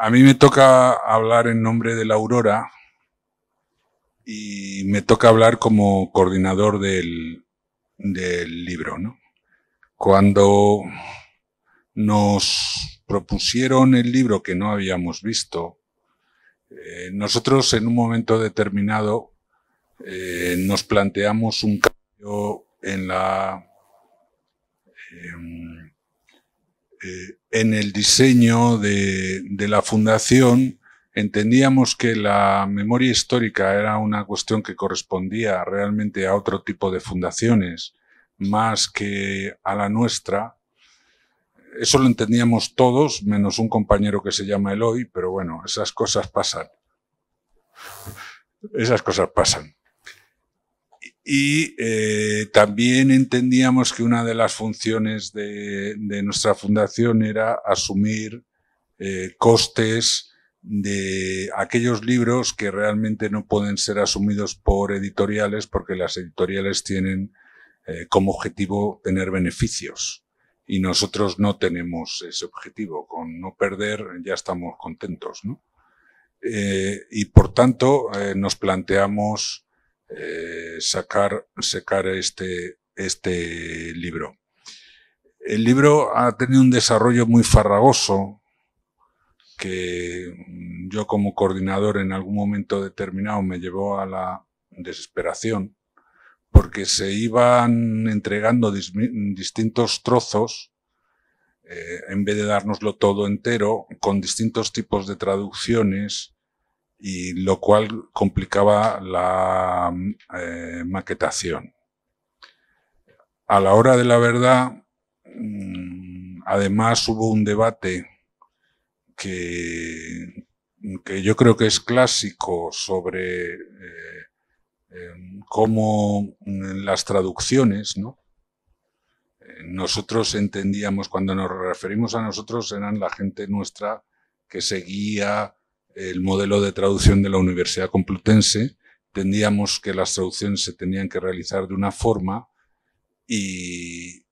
a mí me toca hablar en nombre de la Aurora y me toca hablar como coordinador del, del libro, ¿no? Cuando nos propusieron el libro que no habíamos visto, eh, nosotros en un momento determinado eh, nos planteamos un cambio en la, em, eh, en el diseño de, de, la fundación entendíamos que la memoria histórica era una cuestión que correspondía realmente a otro tipo de fundaciones más que a la nuestra. Eso lo entendíamos todos, menos un compañero que se llama Eloy, pero bueno, esas cosas pasan. Esas cosas pasan. Y eh, también entendíamos que una de las funciones de, de nuestra fundación era asumir eh, costes de aquellos libros que realmente no pueden ser asumidos por editoriales porque las editoriales tienen eh, como objetivo tener beneficios y nosotros no tenemos ese objetivo. Con no perder ya estamos contentos. ¿no? Eh, y por tanto eh, nos planteamos eh, sacar, secar este, este libro. El libro ha tenido un desarrollo muy farragoso, que yo como coordinador en algún momento determinado me llevó a la desesperación, porque se iban entregando distintos trozos, eh, en vez de dárnoslo todo entero, con distintos tipos de traducciones, y lo cual complicaba la eh, maquetación. A la hora de la verdad, mm, además hubo un debate que, que yo creo que es clásico sobre eh, eh, cómo mm, las traducciones, ¿no? Nosotros entendíamos, cuando nos referimos a nosotros, eran la gente nuestra que seguía el modelo de traducción de la Universidad Complutense, entendíamos que las traducciones se tenían que realizar de una forma y,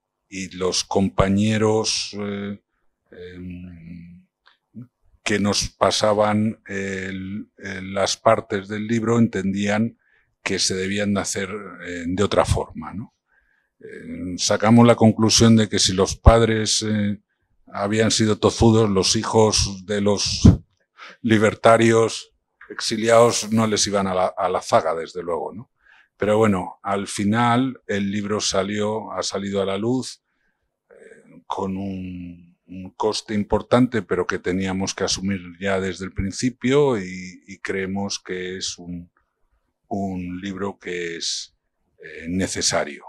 los compañeros eh, em, que nos pasaban las partes del libro entendían que se debían hacer eh, de otra forma. ¿no? Eh, sacamos la conclusión de que si los padres habían sido tozudos, los hijos de los libertarios exiliados no les iban a la, a zaga, desde luego, ¿no? Pero bueno, al final el libro salió, ha salido a la luz eh, con un, coste importante, pero que teníamos que asumir ya desde el principio y, creemos que es un, un libro que es eh, necesario.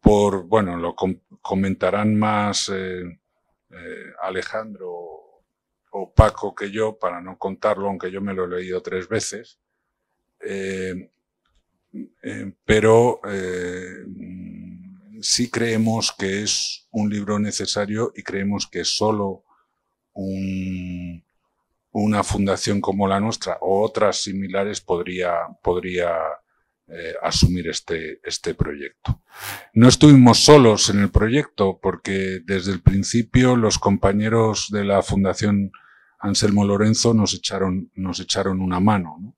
Por, bueno, lo comentarán más eh, Alejandro opaco que yo, para no contarlo, aunque yo me lo he leído tres veces, eh, eh, pero eh, sí creemos que es un libro necesario y creemos que solo una fundación como la nuestra o otras similares podría, podría asumir este, este proyecto. No estuvimos solos en el proyecto porque desde el principio los compañeros de la Fundación Anselmo Lorenzo nos echaron, nos echaron una mano.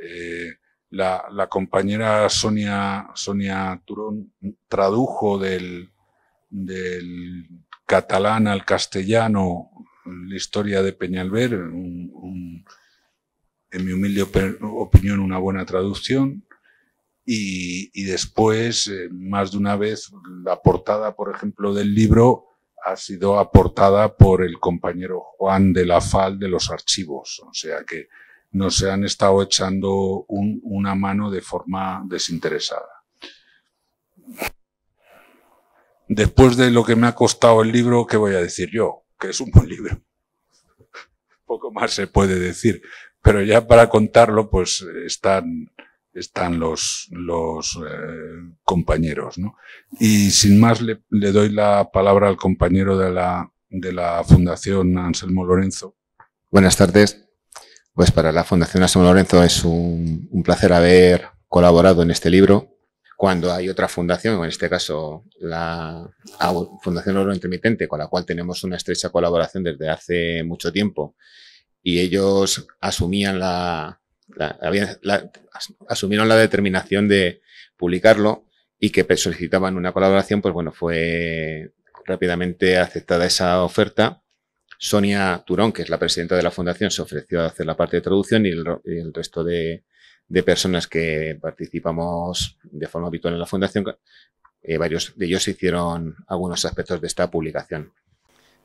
Eh, la, compañera Sonia, Sonia Turón tradujo del, catalán al castellano la historia de Peñalver, en mi humilde opinión una buena traducción. Y, después, eh, más de una vez, la portada, por ejemplo, del libro ha sido aportada por el compañero Juan de la FAL de los archivos. O sea que nos han estado echando una mano de forma desinteresada. Después de lo que me ha costado el libro, ¿qué voy a decir yo? Que es un buen libro. Poco más se puede decir. Pero ya para contarlo, pues están están los, los eh, compañeros. Y sin más le, doy la palabra al compañero de la, de la Fundación Anselmo Lorenzo. Buenas tardes. Pues para la Fundación Anselmo Lorenzo es un, un placer haber colaborado en este libro. Cuando hay otra fundación, en este caso la Fundación Oro Intermitente, con la cual tenemos una estrecha colaboración desde hace mucho tiempo, y ellos asumían la, asumieron la determinación de publicarlo y que solicitaban una colaboración, pues bueno, fue rápidamente aceptada esa oferta. Sonia Turón, que es la presidenta de la fundación, se ofreció a hacer la parte de traducción y el, resto de, personas que participamos de forma habitual en la fundación, eh, varios de ellos hicieron algunos aspectos de esta publicación.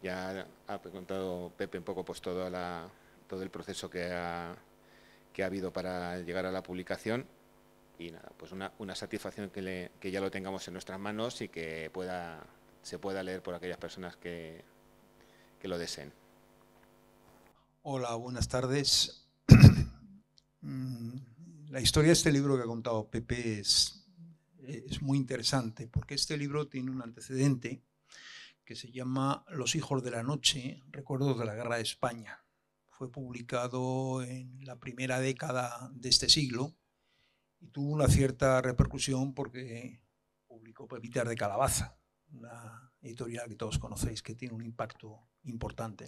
Ya ha preguntado Pepe un poco pues todo el proceso que ha, que ha habido para llegar a la publicación. Y nada, pues una, una satisfacción que, ya lo tengamos en nuestras manos y que pueda, se pueda leer por aquellas personas que, lo deseen. Hola, buenas tardes. Mm, la historia de este libro que ha contado Pepe es, es muy interesante porque este libro tiene un antecedente que se llama Los hijos de la noche, recuerdos de la guerra de España publicado en la primera década de este siglo y tuvo una cierta repercusión porque publicó Pepita de Calabaza, una editorial que todos conocéis que tiene un impacto importante.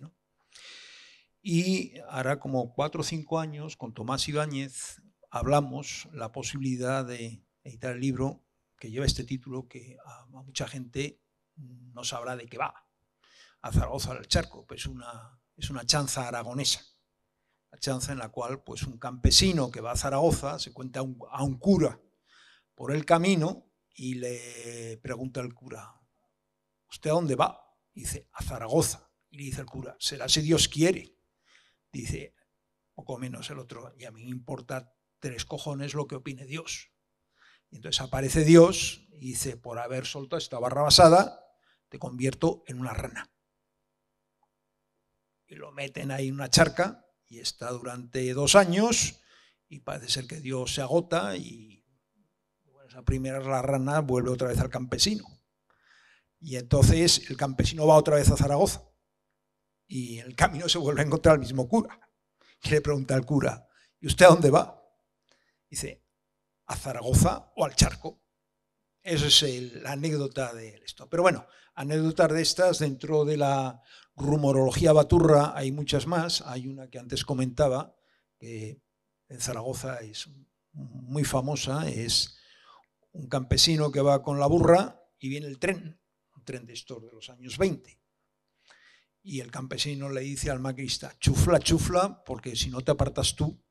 Y ahora como cuatro o cinco años, con Tomás Ibáñez, hablamos la posibilidad de editar el libro que lleva este título que a, mucha gente no sabrá de qué va. A Zaragoza del charco, pues una es una chanza aragonesa. La chanza en la cual pues, un campesino que va a Zaragoza se cuenta a un, cura por el camino y le pregunta al cura, ¿usted a dónde va? dice, a Zaragoza. Y le dice el cura, será si Dios quiere. Dice, poco menos el otro, y a mí me importa tres cojones lo que opine Dios. Y entonces aparece Dios y dice, por haber solto esta barra basada, te convierto en una rana lo meten ahí en una charca y está durante dos años y parece ser que Dios se agota y bueno, esa primera rana vuelve otra vez al campesino. Y entonces el campesino va otra vez a Zaragoza y en el camino se vuelve a encontrar al mismo cura. Y le pregunta al cura, ¿y usted a dónde va? Dice, ¿a Zaragoza o al charco? Esa es la anécdota de esto. Pero bueno, anécdotas de estas dentro de la rumorología baturra hay muchas más. Hay una que antes comentaba, que en Zaragoza es muy famosa, es un campesino que va con la burra y viene el tren, un tren de estos de los años 20. Y el campesino le dice al maquista chufla, chufla, porque si no te apartas tú.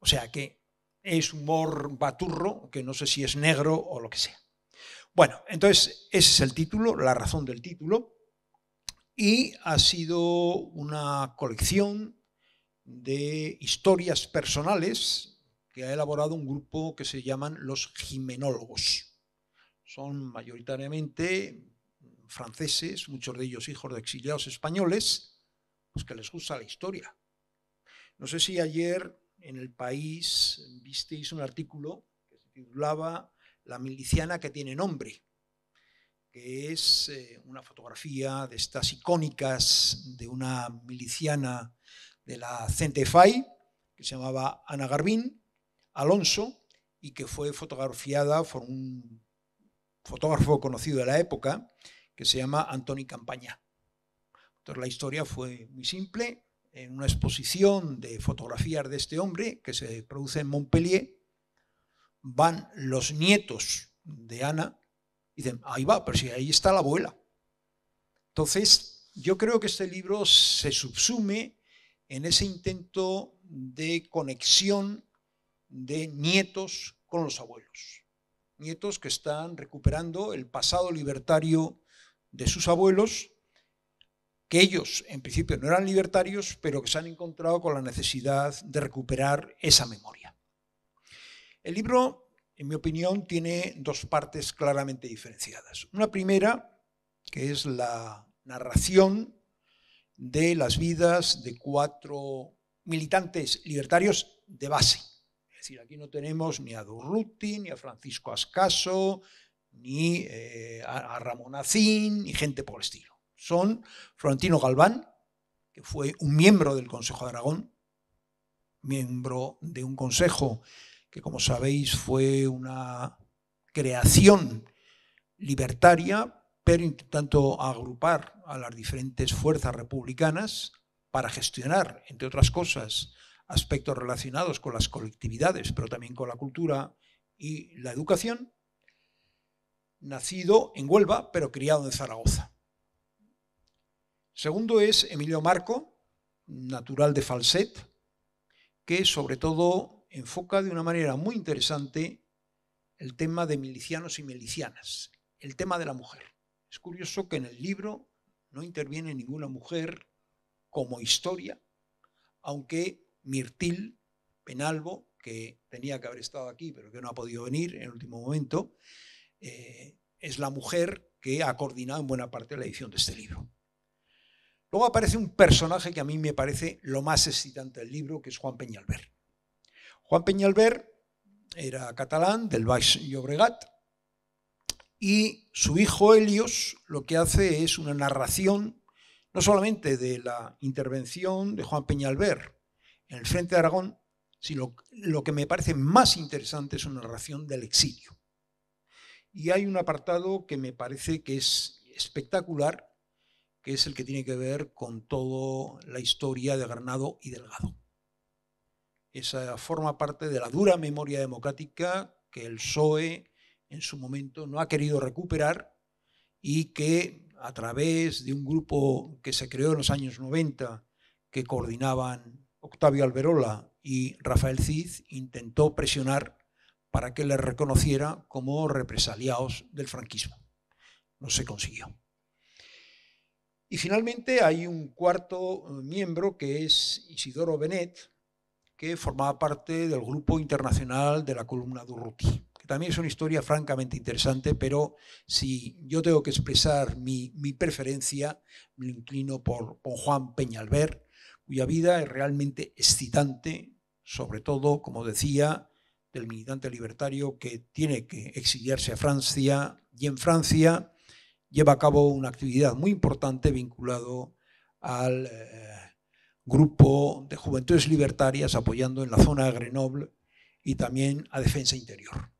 O sea que es humor baturro, que no sé si es negro o lo que sea. Bueno, entonces ese es el título, la razón del título y ha sido una colección de historias personales que ha elaborado un grupo que se llaman los gimenólogos. Son mayoritariamente franceses, muchos de ellos hijos de exiliados españoles, los pues que les gusta la historia. No sé si ayer en El País visteis un artículo que se titulaba La miliciana que tiene nombre que es eh, una fotografía de estas icónicas de una miliciana de la Centefai, que se llamaba Ana Garbín Alonso, y que fue fotografiada por un fotógrafo conocido de la época, que se llama Antoni Campaña. Entonces la historia fue muy simple, en una exposición de fotografías de este hombre que se produce en Montpellier, van los nietos de Ana Dicen, ahí va, pero si ahí está la abuela. Entonces, yo creo que este libro se subsume en ese intento de conexión de nietos con los abuelos. Nietos que están recuperando el pasado libertario de sus abuelos, que ellos en principio no eran libertarios, pero que se han encontrado con la necesidad de recuperar esa memoria. El libro en mi opinión, tiene dos partes claramente diferenciadas. Una primera, que es la narración de las vidas de cuatro militantes libertarios de base. Es decir, aquí no tenemos ni a Durruti, ni a Francisco Ascaso, ni eh, a Ramón Acín, ni gente por el estilo. Son Florentino Galván, que fue un miembro del Consejo de Aragón, miembro de un consejo que como sabéis fue una creación libertaria, pero intentando agrupar a las diferentes fuerzas republicanas para gestionar, entre otras cosas, aspectos relacionados con las colectividades, pero también con la cultura y la educación, nacido en Huelva, pero criado en Zaragoza. Segundo es Emilio Marco, natural de Falset, que sobre todo enfoca de una manera muy interesante el tema de milicianos y milicianas, el tema de la mujer. Es curioso que en el libro no interviene ninguna mujer como historia, aunque Mirtil Penalvo, que tenía que haber estado aquí, pero que no ha podido venir en el último momento, eh, es la mujer que ha coordinado en buena parte la edición de este libro. Luego aparece un personaje que a mí me parece lo más excitante del libro, que es Juan Peñalver. Juan Peñalver era catalán del Baix Llobregat, y su hijo Helios lo que hace es una narración no solamente de la intervención de Juan Peñalver en el Frente de Aragón, sino lo que me parece más interesante es una narración del exilio. Y hay un apartado que me parece que es espectacular, que es el que tiene que ver con toda la historia de Granado y Delgado. Esa forma parte de la dura memoria democrática que el PSOE en su momento no ha querido recuperar y que a través de un grupo que se creó en los años 90 que coordinaban Octavio Alberola y Rafael Cid intentó presionar para que le reconociera como represaliados del franquismo. No se consiguió. Y finalmente hay un cuarto eh, miembro que es Isidoro Benet, que formaba parte del grupo internacional de la columna Durruti, que también es una historia francamente interesante, pero si yo tengo que expresar mi, preferencia, me inclino por, Juan Peñalver, cuya vida es realmente excitante, sobre todo, como decía, del militante libertario que tiene que exiliarse a Francia y en Francia lleva a cabo una actividad muy importante vinculado al... Eh, grupo de juventudes libertarias apoyando en la zona de Grenoble y también a Defensa Interior.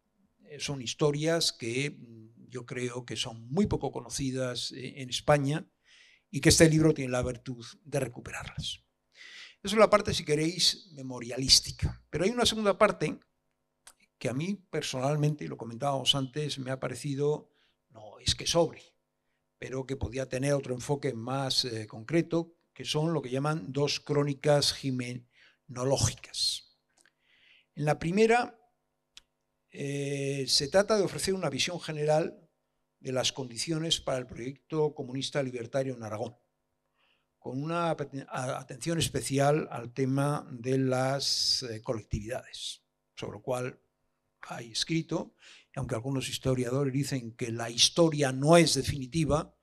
Eh, son historias que mm, yo creo que son muy poco conocidas eh, en España y que este libro tiene la virtud de recuperarlas. Esa es la parte, si queréis, memorialística. Pero hay una segunda parte que a mí personalmente, y lo comentábamos antes, me ha parecido, no es que sobre, pero que podía tener otro enfoque más eh, concreto, que son lo que llaman dos crónicas gimenológicas. En la primera eh, se trata de ofrecer una visión general de las condiciones para el proyecto comunista libertario en Aragón, con una atención especial al tema de las eh, colectividades, sobre lo cual hay escrito, aunque algunos historiadores dicen que la historia no es definitiva,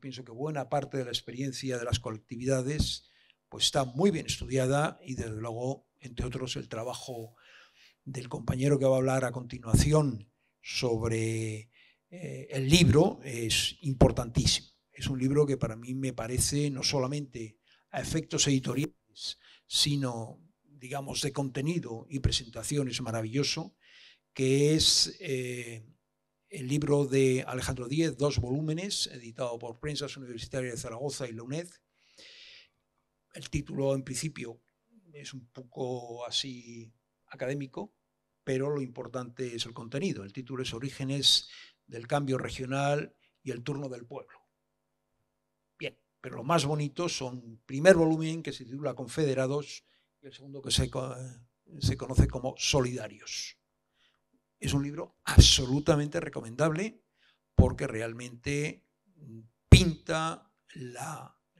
pienso que buena parte de la experiencia de las colectividades pues está muy bien estudiada y desde luego, entre otros, el trabajo del compañero que va a hablar a continuación sobre eh, el libro es importantísimo. Es un libro que para mí me parece no solamente a efectos editoriales, sino, digamos, de contenido y presentación es maravilloso, que es... Eh, el libro de Alejandro Díez, dos volúmenes, editado por Prensas Universitarias de Zaragoza y la UNED. El título, en principio, es un poco así académico, pero lo importante es el contenido. El título es Orígenes del Cambio Regional y el Turno del Pueblo. Bien, pero lo más bonito son el primer volumen que se titula Confederados y el segundo que se, se conoce como Solidarios. Es un libro absolutamente recomendable porque realmente mm, pinta el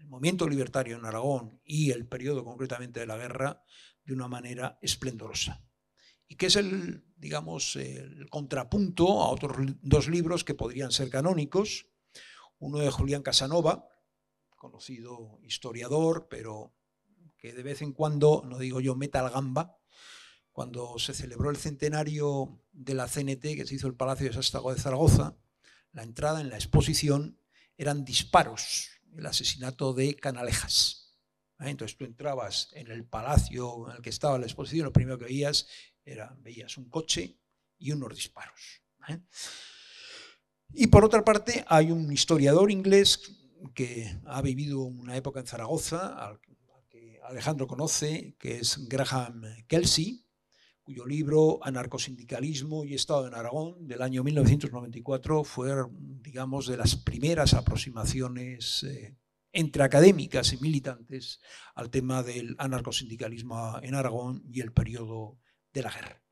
movimiento libertario en Aragón y el periodo concretamente de la guerra de una manera esplendorosa. Y que es el, digamos, el contrapunto a otros dos libros que podrían ser canónicos. Uno de Julián Casanova, conocido historiador, pero que de vez en cuando, no digo yo, meta la gamba, cuando se celebró el centenario de la CNT, que se hizo el Palacio de Sástago de Zaragoza, la entrada en la exposición eran disparos, el asesinato de Canalejas. ¿eh? Entonces tú entrabas en el palacio en el que estaba la exposición, lo primero que veías era, veías un coche y unos disparos. ¿eh? Y por otra parte, hay un historiador inglés que ha vivido una época en Zaragoza, al que Alejandro conoce, que es Graham Kelsey, cuyo libro Anarcosindicalismo y Estado en Aragón del año 1994 fue, digamos, de las primeras aproximaciones eh, entre académicas y militantes al tema del anarcosindicalismo en Aragón y el periodo de la guerra.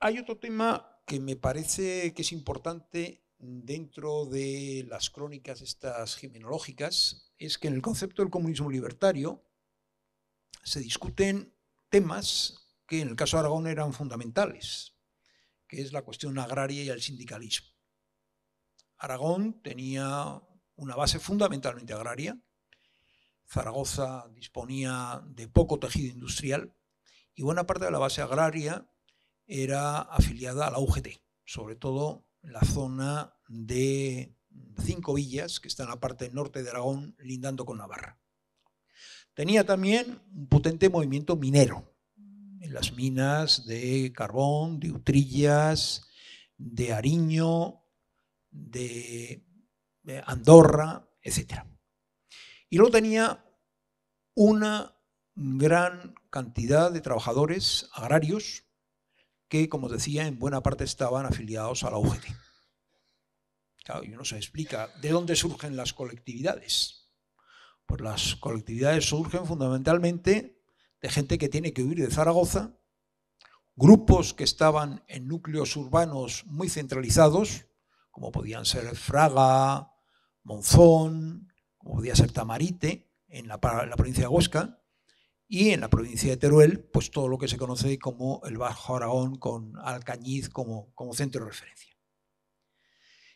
Hay otro tema que me parece que es importante dentro de las crónicas estas gimenológicas, es que en el concepto del comunismo libertario se discuten temas que en el caso de Aragón eran fundamentales, que es la cuestión agraria y el sindicalismo. Aragón tenía una base fundamentalmente agraria, Zaragoza disponía de poco tejido industrial y buena parte de la base agraria era afiliada a la UGT, sobre todo la zona de cinco villas que está en la parte norte de Aragón lindando con Navarra. Tenía también un potente movimiento minero en las minas de carbón, de Utrillas, de Ariño, de Andorra, etc. Y luego tenía una gran cantidad de trabajadores agrarios que, como decía, en buena parte estaban afiliados a la UGT. Claro, y uno se explica de dónde surgen las colectividades. Pues las colectividades surgen fundamentalmente de gente que tiene que huir de Zaragoza, grupos que estaban en núcleos urbanos muy centralizados, como podían ser Fraga, Monzón, como podía ser Tamarite, en la, provincia de Huesca, y en la provincia de Teruel, pues todo lo que se conoce como el Bajo Aragón, con Alcañiz como, como centro de referencia.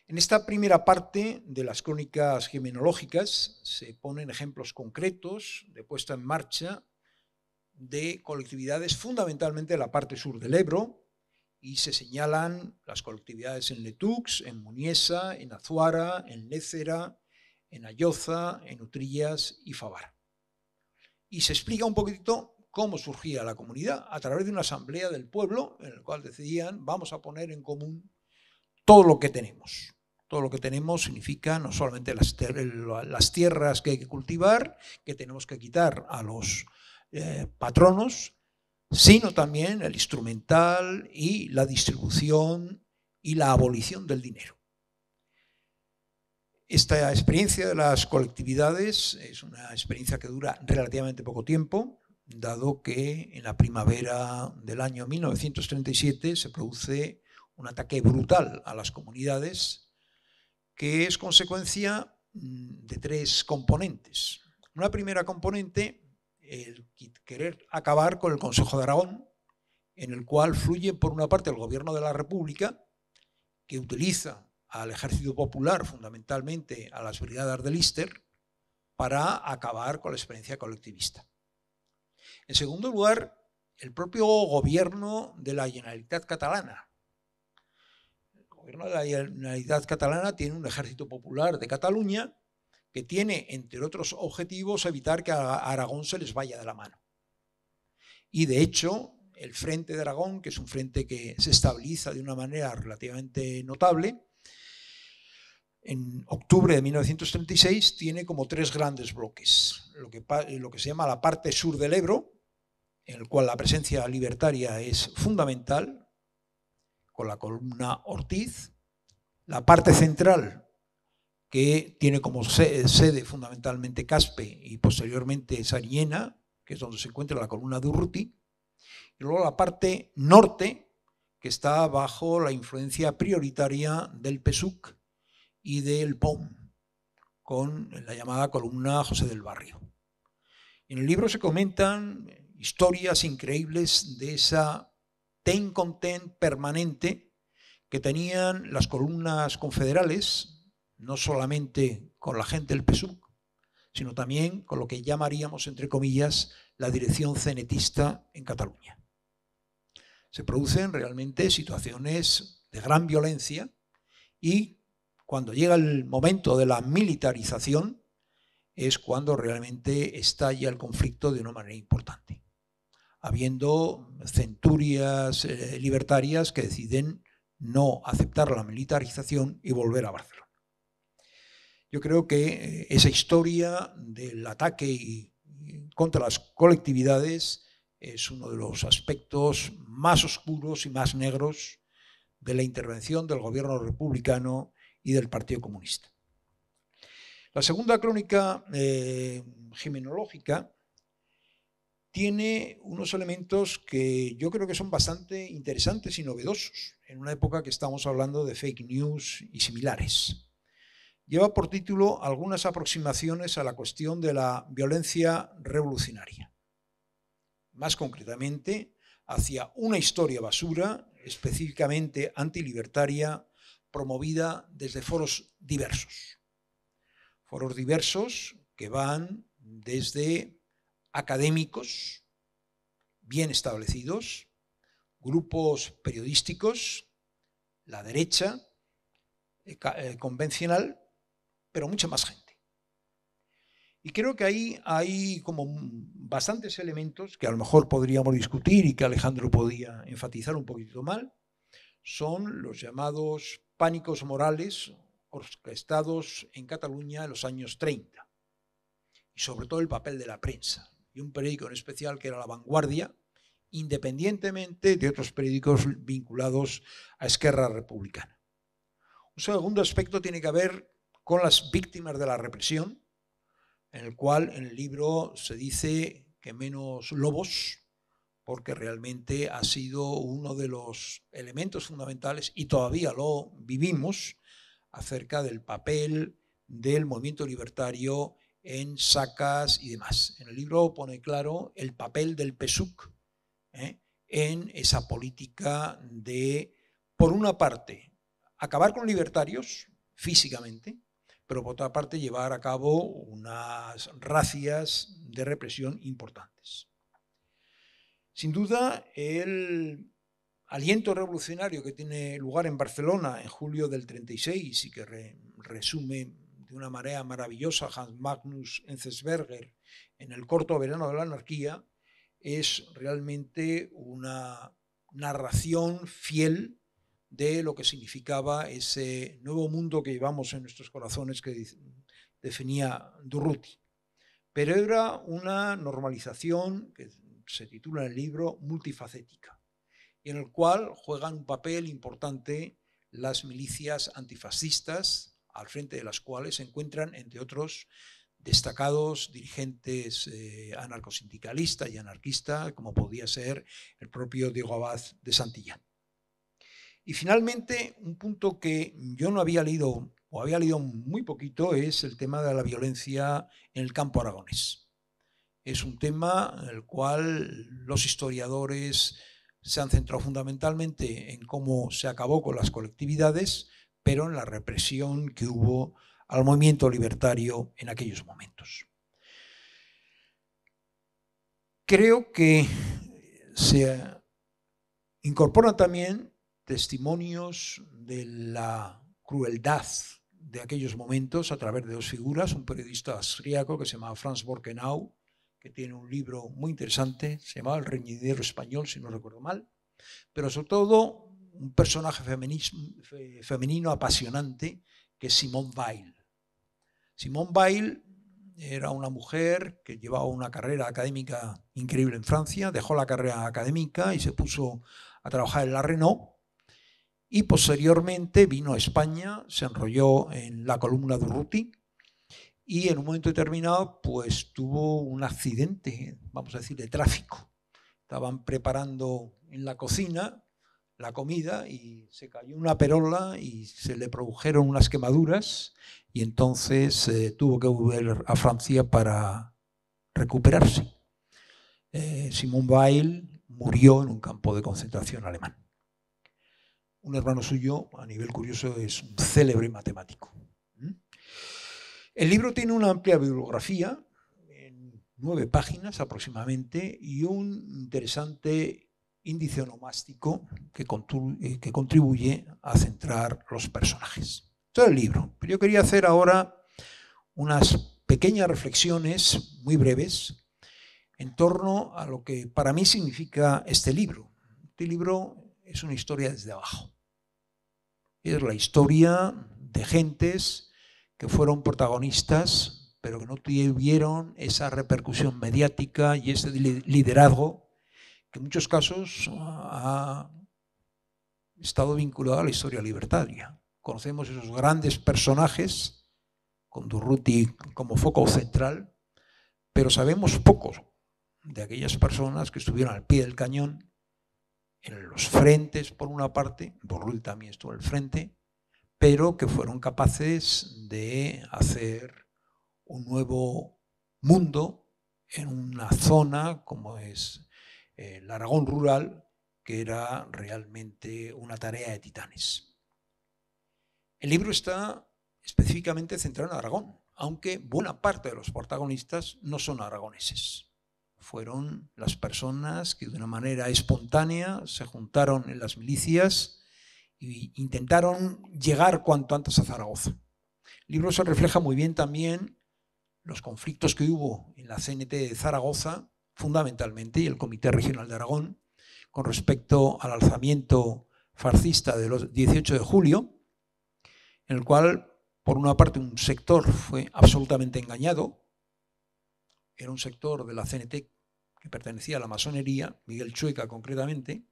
En esta primera parte de las crónicas gemenológicas se ponen ejemplos concretos de puesta en marcha de colectividades fundamentalmente de la parte sur del Ebro y se señalan las colectividades en Letux, en Muniesa, en Azuara, en Lécera, en Ayoza, en Utrillas y Favara. Y se explica un poquito cómo surgía la comunidad a través de una asamblea del pueblo en la cual decidían vamos a poner en común todo lo que tenemos. Todo lo que tenemos significa no solamente las, tierras que hay que cultivar, que tenemos que quitar a los eh, patronos, sino también el instrumental y la distribución y la abolición del dinero. Esta experiencia de las colectividades es una experiencia que dura relativamente poco tiempo, dado que en la primavera del año 1937 se produce un ataque brutal a las comunidades que es consecuencia mm, de tres componentes. Una primera componente, el querer acabar con el Consejo de Aragón, en el cual fluye por una parte el gobierno de la República, que utiliza al ejército popular, fundamentalmente a las brigadas de Lister, para acabar con la experiencia colectivista. En segundo lugar, el propio gobierno de la Generalitat Catalana, gobierno la Generalitat Catalana tiene un ejército popular de Cataluña que tiene, entre otros objetivos, evitar que a Aragón se les vaya de la mano. Y de hecho, el Frente de Aragón, que es un frente que se estabiliza de una manera relativamente notable, en octubre de 1936 tiene como tres grandes bloques. que, lo que se llama la parte sur del Ebro, en el cual la presencia libertaria es fundamental, con la columna Ortiz, la parte central, que tiene como sede fundamentalmente Caspe y posteriormente Sariena, que es donde se encuentra la columna Durruti, y luego la parte norte, que está bajo la influencia prioritaria del PSUC y del POM, con la llamada columna José del Barrio. En el libro se comentan historias increíbles de esa ten con ten permanente que tenían las columnas confederales, no solamente con la gente del PSUC, sino también con lo que llamaríamos, entre comillas, la dirección cenetista en Cataluña. Se producen realmente situaciones de gran violencia y cuando llega el momento de la militarización es cuando realmente estalla el conflicto de una manera importante habiendo centurias eh, libertarias que deciden no aceptar la militarización y volver a Barcelona. Yo creo que eh, esa historia del ataque contra las colectividades es uno de los aspectos más oscuros y más negros de la intervención del gobierno republicano y del Partido Comunista. La segunda crónica eh, gimenológica tiene unos elementos que yo creo que son bastante interesantes y novedosos en una época que estamos hablando de fake news y similares. Lleva por título algunas aproximaciones a la cuestión de la violencia revolucionaria. Más concretamente, hacia una historia basura, específicamente antilibertaria, promovida desde foros diversos. Foros diversos que van desde académicos bien establecidos, grupos periodísticos, la derecha convencional, pero mucha más gente. Y creo que ahí hay como bastantes elementos que a lo mejor podríamos discutir y que Alejandro podía enfatizar un poquito mal, son los llamados pánicos morales orquestados en Cataluña en los años 30, y sobre todo el papel de la prensa y un periódico en especial que era La Vanguardia, independientemente de otros periódicos vinculados a Esquerra Republicana. Un segundo aspecto tiene que ver con las víctimas de la represión, en el cual en el libro se dice que menos lobos, porque realmente ha sido uno de los elementos fundamentales y todavía lo vivimos acerca del papel del movimiento libertario en sacas y demás. En el libro pone claro el papel del PSUC ¿eh? en esa política de, por una parte, acabar con libertarios físicamente, pero por otra parte llevar a cabo unas racias de represión importantes. Sin duda, el aliento revolucionario que tiene lugar en Barcelona en julio del 36 y que resume una marea maravillosa, Hans Magnus Enzensberger, en el corto verano de la anarquía, es realmente una narración fiel de lo que significaba ese nuevo mundo que llevamos en nuestros corazones que definía Durruti. Pero era una normalización que se titula en el libro multifacética, en el cual juegan un papel importante las milicias antifascistas, al frente de las cuales se encuentran, entre otros, destacados dirigentes eh, anarcosindicalistas y anarquistas, como podía ser el propio Diego Abad de Santillán. Y finalmente, un punto que yo no había leído o había leído muy poquito es el tema de la violencia en el campo aragonés. Es un tema en el cual los historiadores se han centrado fundamentalmente en cómo se acabó con las colectividades, pero en la represión que hubo al movimiento libertario en aquellos momentos. Creo que se incorporan también testimonios de la crueldad de aquellos momentos a través de dos figuras, un periodista austriaco que se llama Franz Borkenau, que tiene un libro muy interesante, se llama El reñidero español, si no recuerdo mal, pero sobre todo un personaje femenino apasionante que es Simone Weil. Simone Weil era una mujer que llevaba una carrera académica increíble en Francia, dejó la carrera académica y se puso a trabajar en la Renault y posteriormente vino a España, se enrolló en la columna de y en un momento determinado pues tuvo un accidente, vamos a decir, de tráfico. Estaban preparando en la cocina la comida y se cayó una perola y se le produjeron unas quemaduras y entonces eh, tuvo que volver a Francia para recuperarse. Eh, Simón Weil murió en un campo de concentración alemán. Un hermano suyo, a nivel curioso, es un célebre matemático. ¿Mm? El libro tiene una amplia bibliografía, en nueve páginas aproximadamente, y un interesante índice onomástico eh, que, contribuye a centrar los personajes. Todo el libro. Pero yo quería hacer ahora unas pequeñas reflexiones muy breves en torno a lo que para mí significa este libro. Este libro es una historia desde abajo. Es la historia de gentes que fueron protagonistas, pero que no tuvieron esa repercusión mediática y ese liderazgo que en muchos casos ah, ha estado vinculado a la historia libertaria. Conocemos esos grandes personajes, con Durruti como foco central, pero sabemos pocos de aquellas personas que estuvieron al pie del cañón, en los frentes, por una parte, Durruti también estuvo al frente, pero que fueron capaces de hacer un nuevo mundo en una zona como es eh, el Aragón rural, que era realmente una tarea de titanes. El libro está específicamente centrado en Aragón, aunque buena parte de los protagonistas no son aragoneses. Fueron las personas que de una manera espontánea se juntaron en las milicias e intentaron llegar cuanto antes a Zaragoza. El libro se refleja muy bien también los conflictos que hubo en la CNT de Zaragoza fundamentalmente, y el Comité Regional de Aragón, con respecto al alzamiento fascista de los 18 de julio, en el cual, por una parte, un sector fue absolutamente engañado, era un sector de la CNT que pertenecía a la masonería, Miguel Chueca concretamente,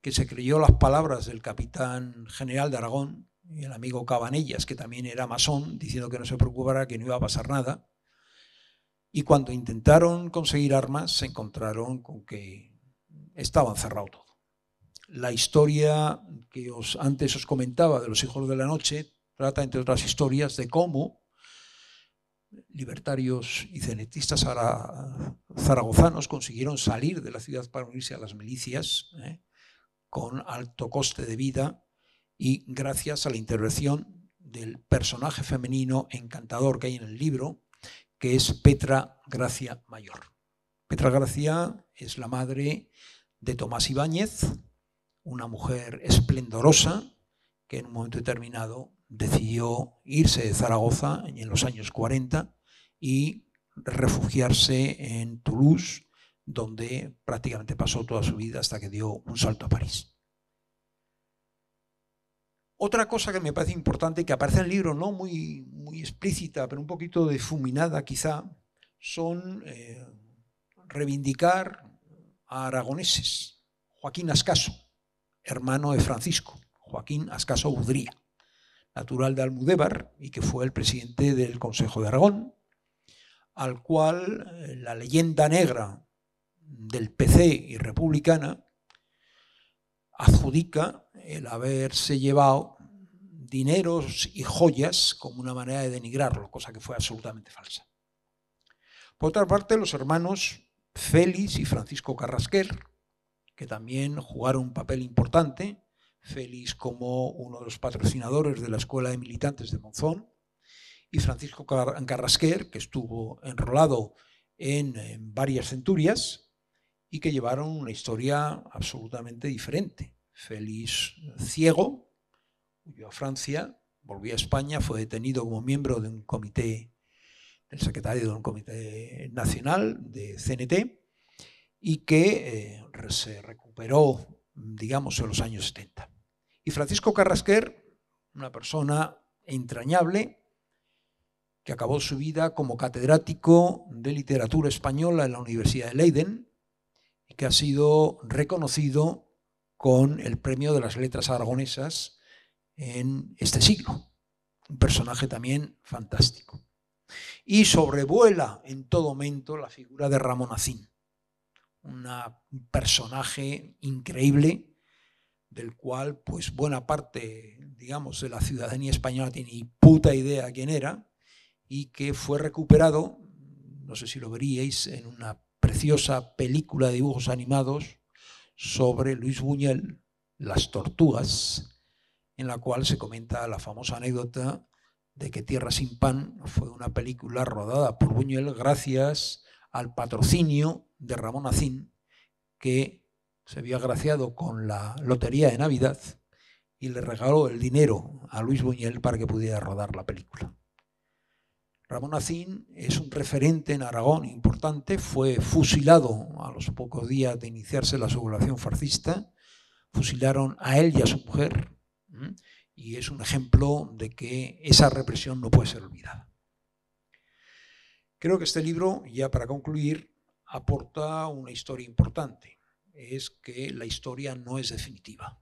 que se creyó las palabras del capitán general de Aragón y el amigo Cabanellas, que también era masón, diciendo que no se preocupara, que no iba a pasar nada, y cuando intentaron conseguir armas, se encontraron con que estaba cerrado todo. La historia que antes os comentaba de los hijos de la noche trata, entre otras historias, de cómo libertarios y cenetistas zaragozanos consiguieron salir de la ciudad para unirse a las milicias ¿eh? con alto coste de vida y gracias a la intervención del personaje femenino encantador que hay en el libro, que es Petra Gracia Mayor. Petra Gracia es la madre de Tomás Ibáñez, una mujer esplendorosa que en un momento determinado decidió irse de Zaragoza en los años 40 y refugiarse en Toulouse, donde prácticamente pasó toda su vida hasta que dio un salto a París. Otra cosa que me parece importante, que aparece en el libro, no muy, muy explícita, pero un poquito difuminada quizá, son eh, reivindicar a aragoneses. Joaquín Ascaso, hermano de Francisco, Joaquín Ascaso Udría, natural de Almudébar, y que fue el presidente del Consejo de Aragón, al cual eh, la leyenda negra del PC y republicana adjudica el haberse llevado dineros y joyas como una manera de denigrarlo, cosa que fue absolutamente falsa. Por otra parte, los hermanos Félix y Francisco Carrasquer, que también jugaron un papel importante, Félix como uno de los patrocinadores de la Escuela de Militantes de Monzón, y Francisco Carrasquer, que estuvo enrolado en, en varias centurias y que llevaron una historia absolutamente diferente. Feliz Ciego, huyó a Francia, volvió a España, fue detenido como miembro de un comité, del secretario de un comité nacional de CNT, y que eh, se recuperó, digamos, en los años 70. Y Francisco Carrasquer, una persona entrañable, que acabó su vida como catedrático de literatura española en la Universidad de Leiden y que ha sido reconocido con el premio de las letras aragonesas en este siglo. Un personaje también fantástico. Y sobrevuela en todo momento la figura de Ramón Azín, un personaje increíble del cual pues buena parte, digamos, de la ciudadanía española tiene puta idea quién era y que fue recuperado, no sé si lo veríais, en una preciosa película de dibujos animados sobre Luis Buñuel, Las Tortugas, en la cual se comenta la famosa anécdota de que Tierra sin Pan fue una película rodada por Buñuel gracias al patrocinio de Ramón Acín, que se vio agraciado con la lotería de Navidad y le regaló el dinero a Luis Buñuel para que pudiera rodar la película. Ramón Acín es un referente en Aragón importante, fue fusilado a los pocos días de iniciarse la sublevación fascista, fusilaron a él y a su mujer, y es un ejemplo de que esa represión no puede ser olvidada. Creo que este libro, ya para concluir, aporta una historia importante, es que la historia no es definitiva.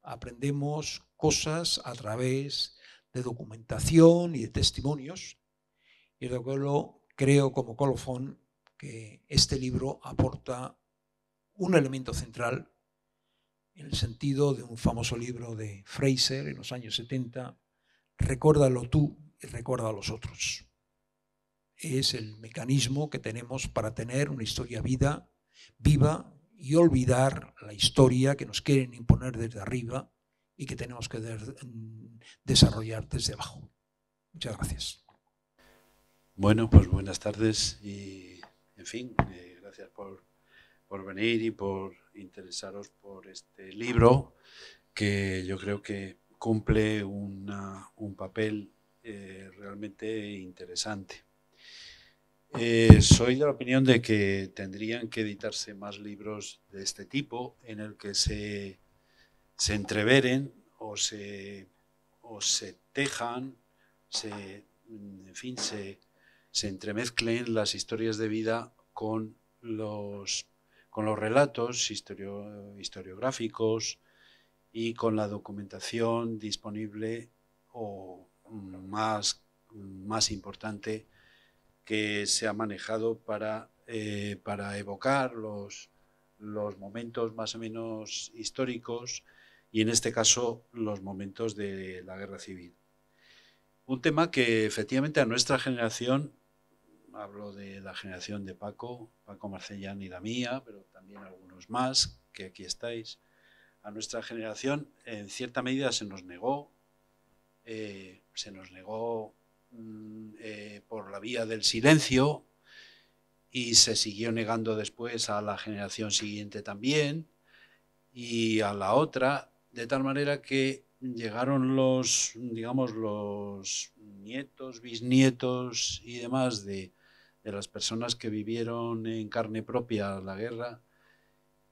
Aprendemos cosas a través de documentación y de testimonios y creo como colofón, que este libro aporta un elemento central en el sentido de un famoso libro de Fraser en los años 70, Recuérdalo tú y recuerda a los otros. Es el mecanismo que tenemos para tener una historia vida, viva y olvidar la historia que nos quieren imponer desde arriba y que tenemos que desarrollar desde abajo. Muchas gracias. Bueno, pues buenas tardes y, en fin, eh, gracias por, venir y por interesaros por este libro que yo creo que cumple un papel eh, realmente interesante. Eh, soy de la opinión de que tendrían que editarse más libros de este tipo en el que se, se entreveren o se, o se tejan, se, en fin, se, se entremezclen las historias de vida con los, con los relatos historiográficos y con la documentación disponible o más, más importante que se ha manejado para, eh, para evocar los, los momentos más o menos históricos y en este caso los momentos de la guerra civil. Un tema que efectivamente a nuestra generación hablo de la generación de Paco, Paco Marcellán y la mía, pero también algunos más que aquí estáis. A nuestra generación en cierta medida se nos negó, eh, se nos negó mm, eh, por la vía del silencio y se siguió negando después a la generación siguiente también y a la otra, de tal manera que llegaron los, digamos, los nietos, bisnietos y demás de de las personas que vivieron en carne propia la guerra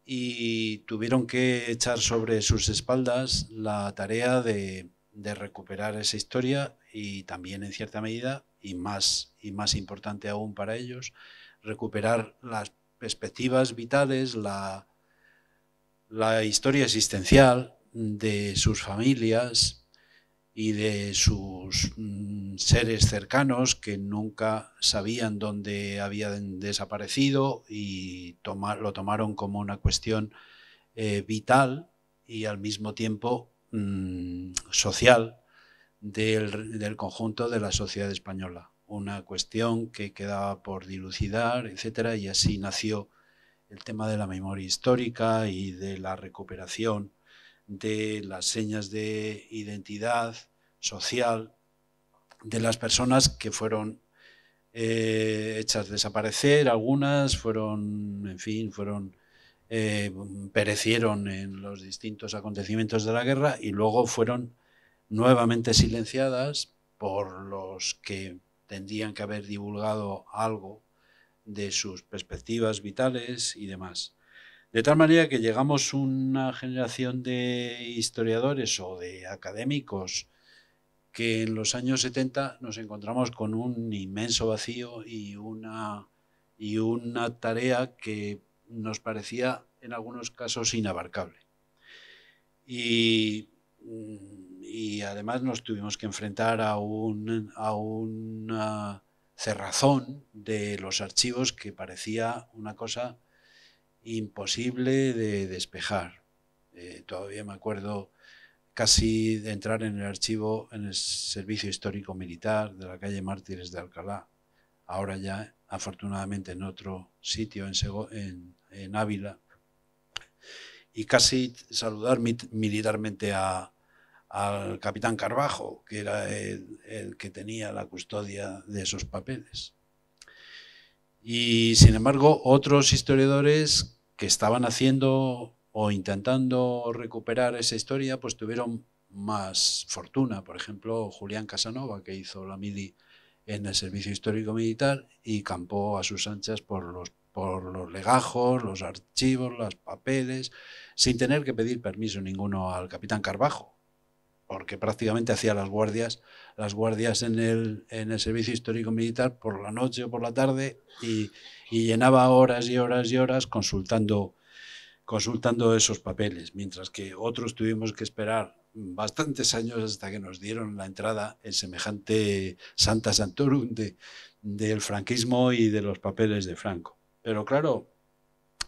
y tuvieron que echar sobre sus espaldas la tarea de, recuperar esa historia y también en cierta medida, y más, y más importante aún para ellos, recuperar las perspectivas vitales, la, la historia existencial de sus familias y de sus seres cercanos que nunca sabían dónde habían desaparecido y lo tomaron como una cuestión eh, vital y al mismo tiempo mm, social del, del, conjunto de la sociedad española. Una cuestión que quedaba por dilucidar, etcétera, y así nació el tema de la memoria histórica y de la recuperación de las señas de identidad social de las personas que fueron eh, hechas desaparecer, algunas fueron, en fin, fueron, eh, perecieron en los distintos acontecimientos de la guerra y luego fueron nuevamente silenciadas por los que tendrían que haber divulgado algo de sus perspectivas vitales y demás. De tal manera que llegamos una generación de historiadores o de académicos que en los años 70 nos encontramos con un inmenso vacío y una, y una tarea que nos parecía en algunos casos inabarcable. Y, además nos tuvimos que enfrentar a, un, a una cerrazón de los archivos que parecía una cosa imposible de despejar. Eh, todavía me acuerdo casi de entrar en el archivo, en el servicio histórico militar de la calle Mártires de Alcalá, ahora ya afortunadamente en otro sitio, en, en, Ávila, y casi saludar militarmente al capitán Carbajo, que era el que tenía la custodia de esos papeles. Y sin embargo, otros historiadores que estaban haciendo o intentando recuperar esa historia, pues tuvieron más fortuna. Por ejemplo, Julián Casanova, que hizo la midi en el Servicio Histórico Militar y campó a sus anchas por los, por los legajos, los archivos, los papeles, sin tener que pedir permiso ninguno al capitán Carbajo, porque prácticamente hacía las guardias, las guardias en el, en el Servicio Histórico Militar por la noche o por la tarde y, y llenaba horas y horas y horas consultando consultando esos papeles, mientras que otros tuvimos que esperar bastantes años hasta que nos dieron la entrada en semejante Santa Santorum de, del franquismo y de los papeles de Franco. Pero claro,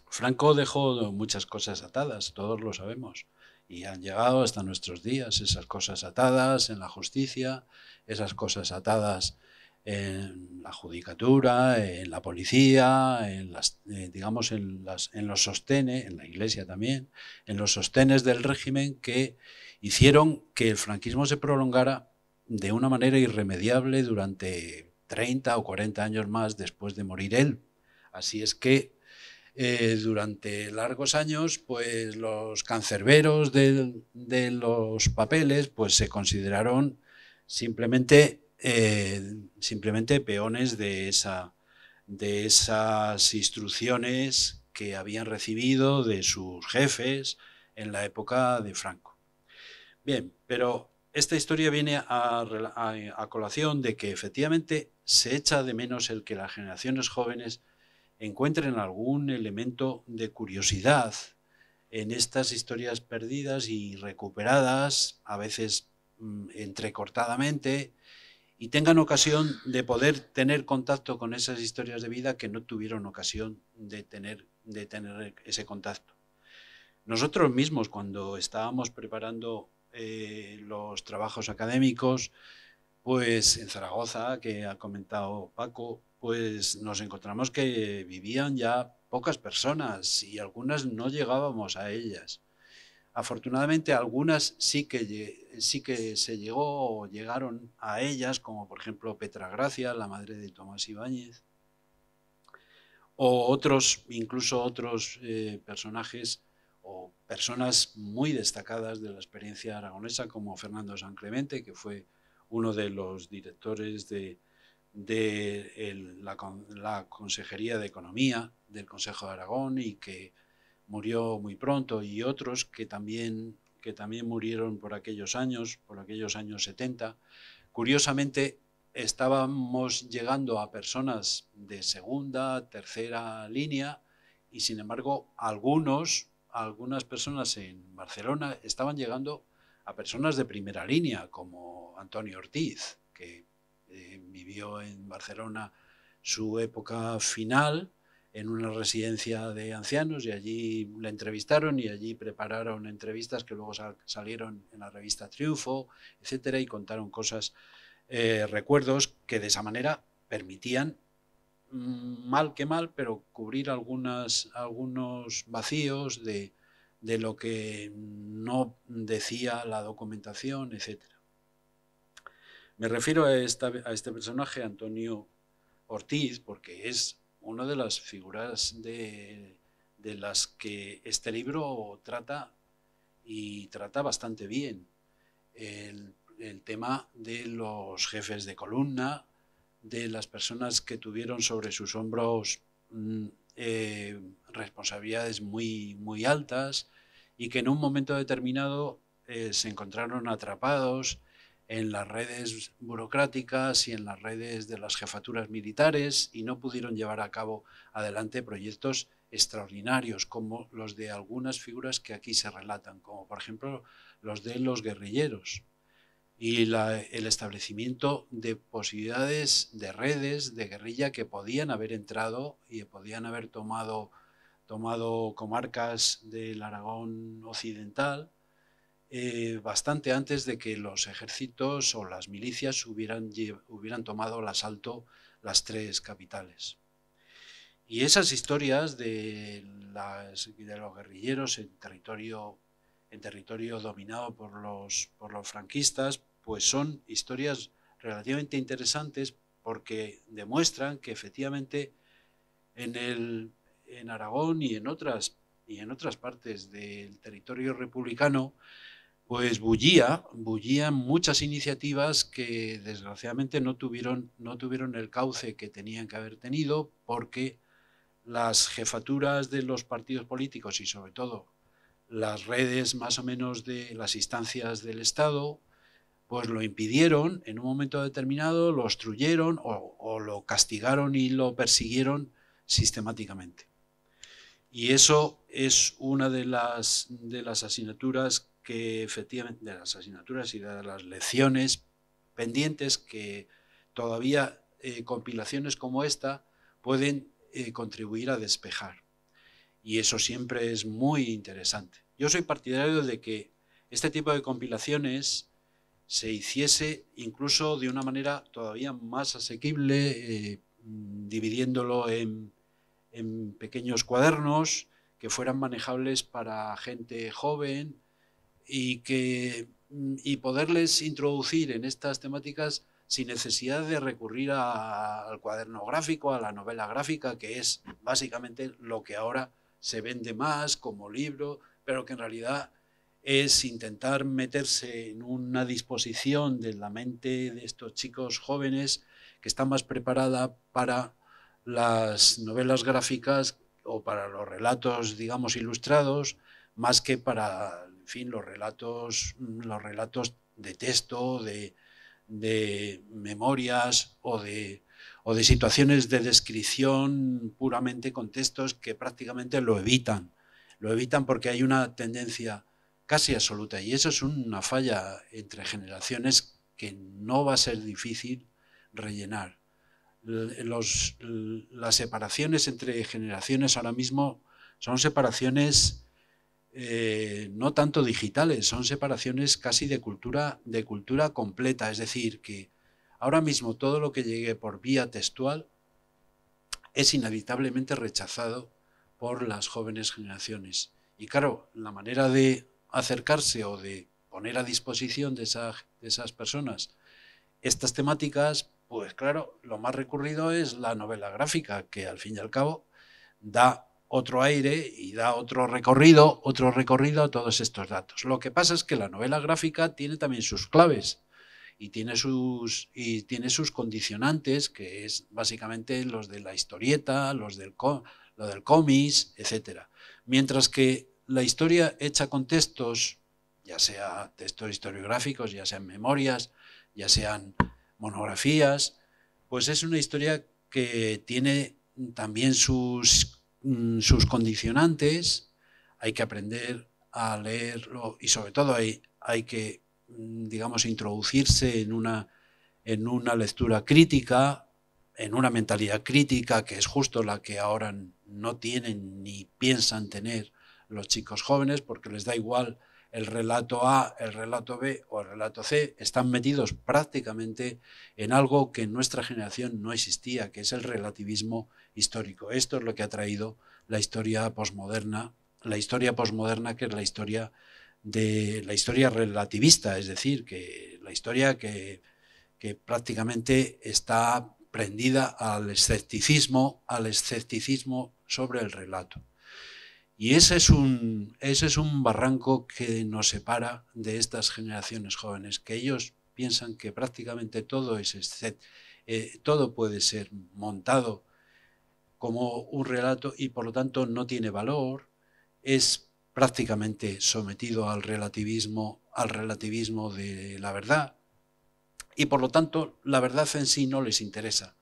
Franco dejó muchas cosas atadas, todos lo sabemos, y han llegado hasta nuestros días esas cosas atadas en la justicia, esas cosas atadas en la judicatura, en la policía, en las, eh, digamos en, las, en los sostenes, en la iglesia también, en los sostenes del régimen que hicieron que el franquismo se prolongara de una manera irremediable durante 30 o 40 años más después de morir él. Así es que eh, durante largos años, pues los cancerberos de, de los papeles, pues se consideraron simplemente eh, simplemente peones de, esa, de esas instrucciones que habían recibido de sus jefes en la época de Franco. Bien, pero esta historia viene a, colación de que efectivamente se echa de menos el que las generaciones jóvenes encuentren algún elemento de curiosidad en estas historias perdidas y recuperadas, a veces mm, entrecortadamente, y tengan ocasión de poder tener contacto con esas historias de vida que no tuvieron ocasión de tener, ese contacto. Nosotros mismos, cuando estábamos preparando eh, los trabajos académicos, pues en Zaragoza, que ha comentado Paco, pues nos encontramos que vivían ya pocas personas y algunas no llegábamos a ellas. Afortunadamente algunas sí que, sí que se llegó o llegaron a ellas, como por ejemplo Petra Gracia, la madre de Tomás Ibáñez, o otros, incluso otros eh, personajes o personas muy destacadas de la experiencia aragonesa, como Fernando San Clemente, que fue uno de los directores de, la Consejería de Economía del Consejo de Aragón y que murió muy pronto y otros que también, que también murieron por aquellos años, por aquellos años 70. Curiosamente, estábamos llegando a personas de segunda, tercera línea y sin embargo algunos, algunas personas en Barcelona estaban llegando a personas de primera línea como Antonio Ortiz, que eh, vivió en Barcelona su época final en una residencia de ancianos y allí la entrevistaron y allí prepararon entrevistas que luego salieron en la revista Triunfo, etcétera, y contaron cosas, eh, recuerdos que de esa manera permitían, mm, mal que mal, pero cubrir algunas, algunos vacíos de, lo que no decía la documentación, etcétera. Me refiero a este personaje, Antonio Ortiz, porque es una de las figuras de, las que este libro trata y trata bastante bien. El, tema de los jefes de columna, de las personas que tuvieron sobre sus hombros mm, eh, responsabilidades muy, muy altas y que en un momento determinado eh, se encontraron atrapados en las redes burocráticas y en las redes de las jefaturas militares y no pudieron llevar a cabo adelante proyectos extraordinarios como los de algunas figuras que aquí se relatan, como por ejemplo los de los guerrilleros y el establecimiento de posibilidades de redes de guerrilla que podían haber entrado y podían haber tomado, tomado comarcas del Aragón Occidental eh, bastante antes de que los ejércitos o las milicias hubieran, hubieran tomado el asalto las tres capitales. Y esas historias de, las, de los guerrilleros en territorio, en territorio dominado por los, por los franquistas, pues son historias relativamente interesantes porque demuestran que efectivamente en, el, en Aragón y en otras, y en otras partes del territorio republicano pues bullía, bullían muchas iniciativas que desgraciadamente no tuvieron, no tuvieron el cauce que tenían que haber tenido porque las jefaturas de los partidos políticos y sobre todo las redes más o menos de las instancias del Estado, pues lo impidieron en un momento determinado, lo obstruyeron o, lo castigaron y lo persiguieron sistemáticamente. Y eso es una de las, de las asignaturas que efectivamente de las asignaturas y de las lecciones pendientes que todavía eh, compilaciones como esta pueden eh, contribuir a despejar. Y eso siempre es muy interesante. Yo soy partidario de que este tipo de compilaciones se hiciese incluso de una manera todavía más asequible, eh, dividiéndolo en, en pequeños cuadernos que fueran manejables para gente joven, y, que, mm, poderles introducir en estas temáticas sin necesidad de recurrir al cuaderno gráfico, a la novela gráfica, que es básicamente lo que ahora se vende más como libro, pero que en realidad es intentar meterse en una disposición de la mente de estos chicos jóvenes que están más preparada para las novelas gráficas o para los relatos, digamos, ilustrados, más que para en fin, los relatos, los relatos de texto, de, memorias o de, situaciones de descripción puramente con textos que prácticamente lo evitan. Lo evitan porque hay una tendencia casi absoluta y eso es una falla entre generaciones que no va a ser difícil rellenar. las separaciones entre generaciones ahora mismo son separaciones eh, no tanto digitales, son separaciones casi de cultura, de cultura completa. Es decir, que ahora mismo todo lo que llegue por vía textual es inevitablemente rechazado por las jóvenes generaciones. Y claro, la manera de acercarse o de poner a disposición de, de esas personas estas temáticas, pues claro, lo más recurrido es la novela gráfica, que al fin y al cabo da otro aire y da otro recorrido, otro recorrido a todos estos datos. Lo que pasa es que la novela gráfica tiene también sus claves y tiene sus, y tiene sus condicionantes, que es básicamente los de la historieta, los del, lo del cómics, etc. Mientras que la historia hecha con textos, ya sea textos historiográficos, ya sean memorias, ya sean monografías, pues es una historia que tiene también sus Mm, sus condicionantes, hay que aprender a leerlo y sobre todo hay, hay que, mm, digamos, introducirse en una, en una lectura crítica, en una mentalidad crítica, que es justo la que ahora no tienen ni piensan tener los chicos jóvenes, porque les da igual el relato A, el relato B o el relato C están metidos prácticamente en algo que en nuestra generación no existía, que es el relativismo histórico. Esto es lo que ha traído la historia posmoderna, la historia posmoderna que es la historia de la historia relativista, es decir, que la historia que, prácticamente está prendida al escepticismo, al escepticismo sobre el relato. Y ese es, un, ese es un barranco que nos separa de estas generaciones jóvenes, que ellos piensan que prácticamente todo, es, eh, todo puede ser montado como un relato y por lo tanto no tiene valor, es prácticamente sometido al relativismo, al relativismo de la verdad y por lo tanto la verdad en sí no les interesa.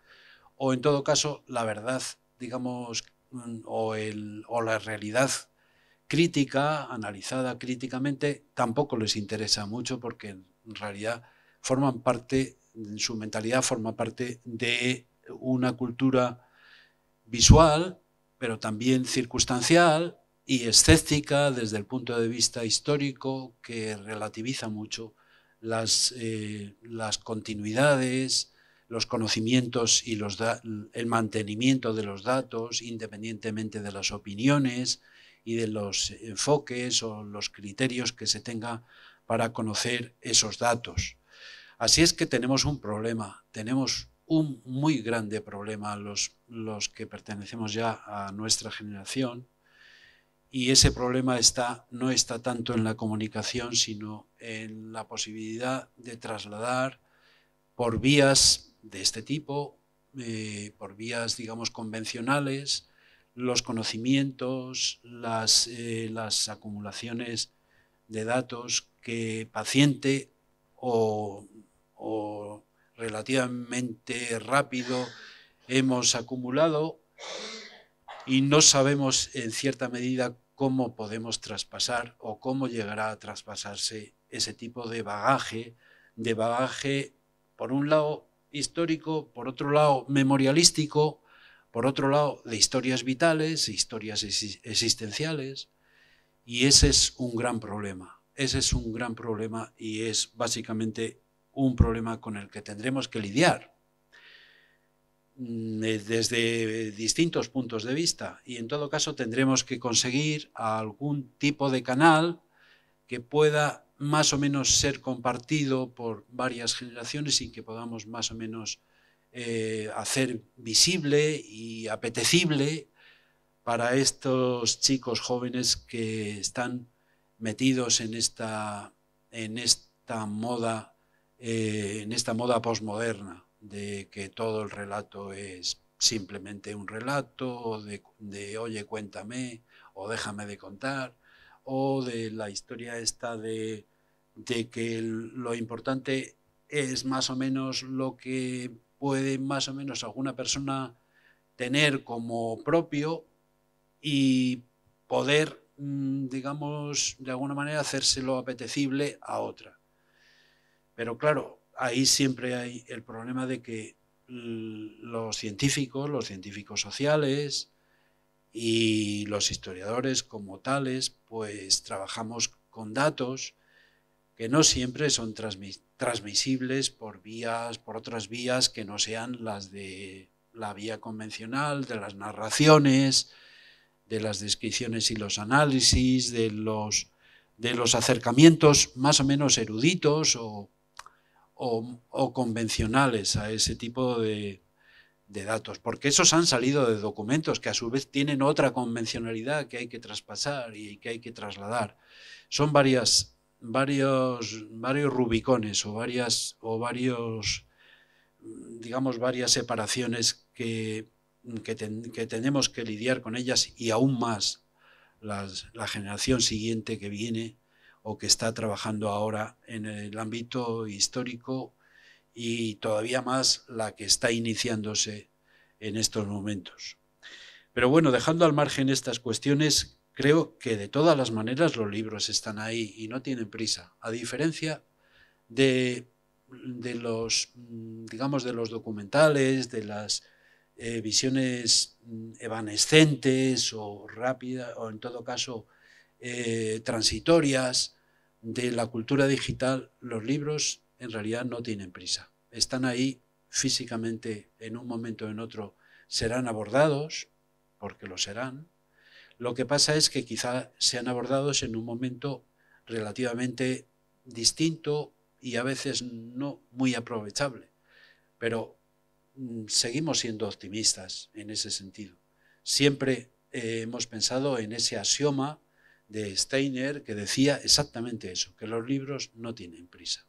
O en todo caso, la verdad, digamos, o, la realidad crítica, analizada críticamente, tampoco les interesa mucho porque en realidad forman parte, su mentalidad forma parte de una cultura visual, pero también circunstancial y escéptica desde el punto de vista histórico que relativiza mucho las eh, continuidades, los conocimientos y los el mantenimiento de los datos, independientemente de las opiniones y de los enfoques o los criterios que se tenga para conocer esos datos. Así es que tenemos un problema, tenemos un muy grande problema los, los que pertenecemos ya a nuestra generación y ese problema está, no está tanto en la comunicación, sino en la posibilidad de trasladar por vías de este tipo, eh, por vías, digamos, convencionales, los conocimientos, las, eh, las acumulaciones de datos que paciente o, o relativamente rápido hemos acumulado y no sabemos en cierta medida cómo podemos traspasar o cómo llegará a traspasarse ese tipo de bagaje, de bagaje, por un lado, histórico, por otro lado memorialístico, por otro lado de historias vitales, historias existenciales, y ese es un gran problema. Ese es un gran problema y es básicamente un problema con el que tendremos que lidiar mm, eh, desde distintos puntos de vista y en todo caso tendremos que conseguir algún tipo de canal que pueda más o menos ser compartido por varias generaciones y que podamos más o menos eh, hacer visible y apetecible para estos chicos jóvenes que están metidos en esta, en esta moda, postmoderna eh, en esta moda posmoderna de que todo el relato es simplemente un relato, de oye, cuéntame o déjame de contar o de la historia esta de, de que lo importante es más o menos lo que puede más o menos alguna persona tener como propio y poder, mm, digamos, de alguna manera hacérselo apetecible a otra. Pero claro, ahí siempre hay el problema de que los científicos, los científicos sociales, y los historiadores como tales pues trabajamos con datos que no siempre son transmisibles por vías por otras vías que no sean las de la vía convencional de las narraciones de las descripciones y los análisis de los de los acercamientos más o menos eruditos o convencionales a ese tipo de, de datos, porque esos han salido de documentos que a su vez tienen otra convencionalidad que hay que traspasar y que hay que trasladar. Son varias, varios, varios rubicones o varias, o varios, digamos, varias separaciones que, que, tenemos que lidiar con ellas y aún más la generación siguiente que viene o que está trabajando ahora en el ámbito histórico y todavía más la que está iniciándose en estos momentos. Pero bueno, dejando al margen estas cuestiones, creo que de todas las maneras los libros están ahí y no tienen prisa, a diferencia de, los, mm, digamos, de los documentales, de las eh, visiones mm, evanescentes o rápidas, o en todo caso eh, transitorias de la cultura digital, los libros en realidad no tienen prisa. Están ahí físicamente en un momento o en otro, serán abordados, porque lo serán. Lo que pasa es que quizá sean abordados en un momento relativamente distinto y a veces no muy aprovechable. Pero mm, seguimos siendo optimistas en ese sentido. Siempre eh, hemos pensado en ese axioma de Steiner que decía exactamente eso, que los libros no tienen prisa.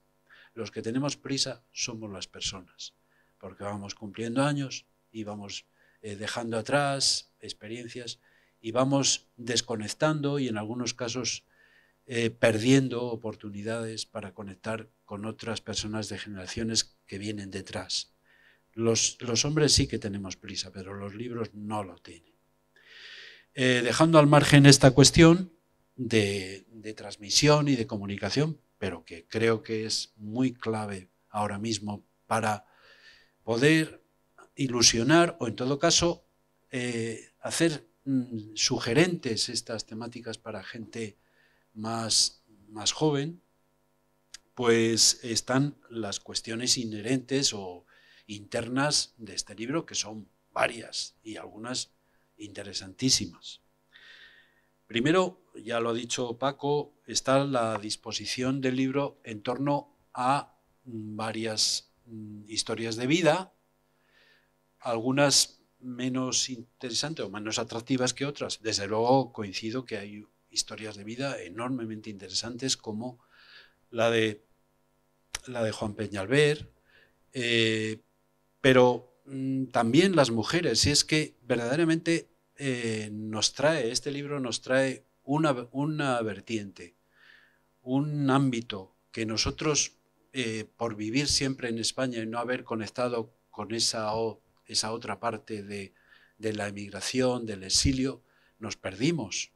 Los que tenemos prisa somos las personas, porque vamos cumpliendo años y vamos eh, dejando atrás experiencias y vamos desconectando y en algunos casos eh, perdiendo oportunidades para conectar con otras personas de generaciones que vienen detrás. Los, hombres sí que tenemos prisa, pero los libros no lo tienen. Eh, dejando al margen esta cuestión de transmisión y de comunicación, pero que creo que es muy clave ahora mismo para poder ilusionar o en todo caso eh, hacer mm, sugerentes estas temáticas para gente más, más joven, pues están las cuestiones inherentes o internas de este libro, que son varias y algunas interesantísimas. Primero, ya lo ha dicho Paco, está la disposición del libro en torno a mm, varias mm, historias de vida, algunas menos interesantes o menos atractivas que otras. Desde luego coincido que hay historias de vida enormemente interesantes como la de, la de Juan Peñalver, eh, pero mm, también las mujeres. Y es que verdaderamente eh, nos trae, este libro nos trae una, vertiente, un ámbito que nosotros, eh, por vivir siempre en España y no haber conectado con esa, otra parte de, la emigración, del exilio, nos perdimos,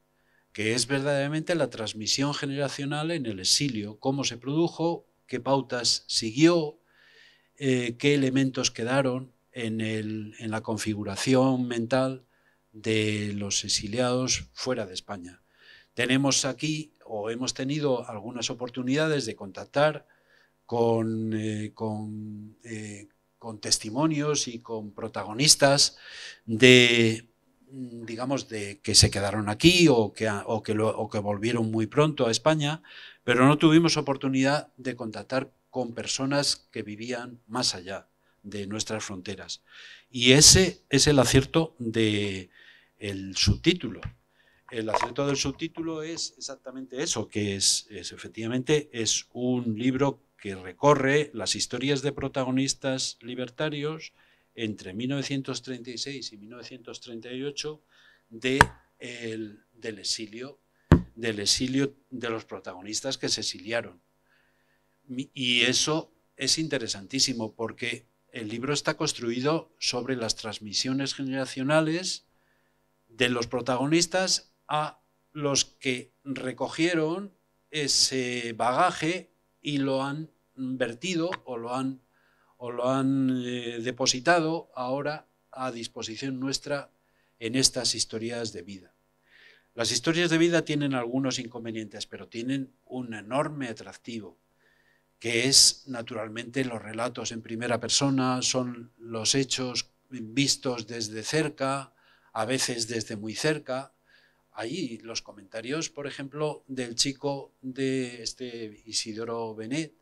que es verdaderamente la transmisión generacional en el exilio, cómo se produjo, qué pautas siguió, eh, qué elementos quedaron en la configuración mental de los exiliados fuera de España. Tenemos aquí o hemos tenido algunas oportunidades de contactar con, eh, eh, con, testimonios y con protagonistas de mm, digamos, de que se quedaron aquí o que, que, volvieron muy pronto a España, pero no tuvimos oportunidad de contactar con personas que vivían más allá de nuestras fronteras. Y ese es el acierto del subtítulo, el acento del subtítulo es exactamente eso, que es, efectivamente es un libro que recorre las historias de protagonistas libertarios entre 1936 y 1938 de el, del exilio del exilio de los protagonistas que se exiliaron. Y eso es interesantísimo porque el libro está construido sobre las transmisiones generacionales de los protagonistas a los que recogieron ese bagaje y lo han vertido o lo han, o lo han eh, depositado ahora a disposición nuestra en estas historias de vida. Las historias de vida tienen algunos inconvenientes, pero tienen un enorme atractivo, que es naturalmente los relatos en primera persona, son los hechos vistos desde cerca, a veces desde muy cerca, ahí los comentarios, por ejemplo, del chico de este Isidoro Benet,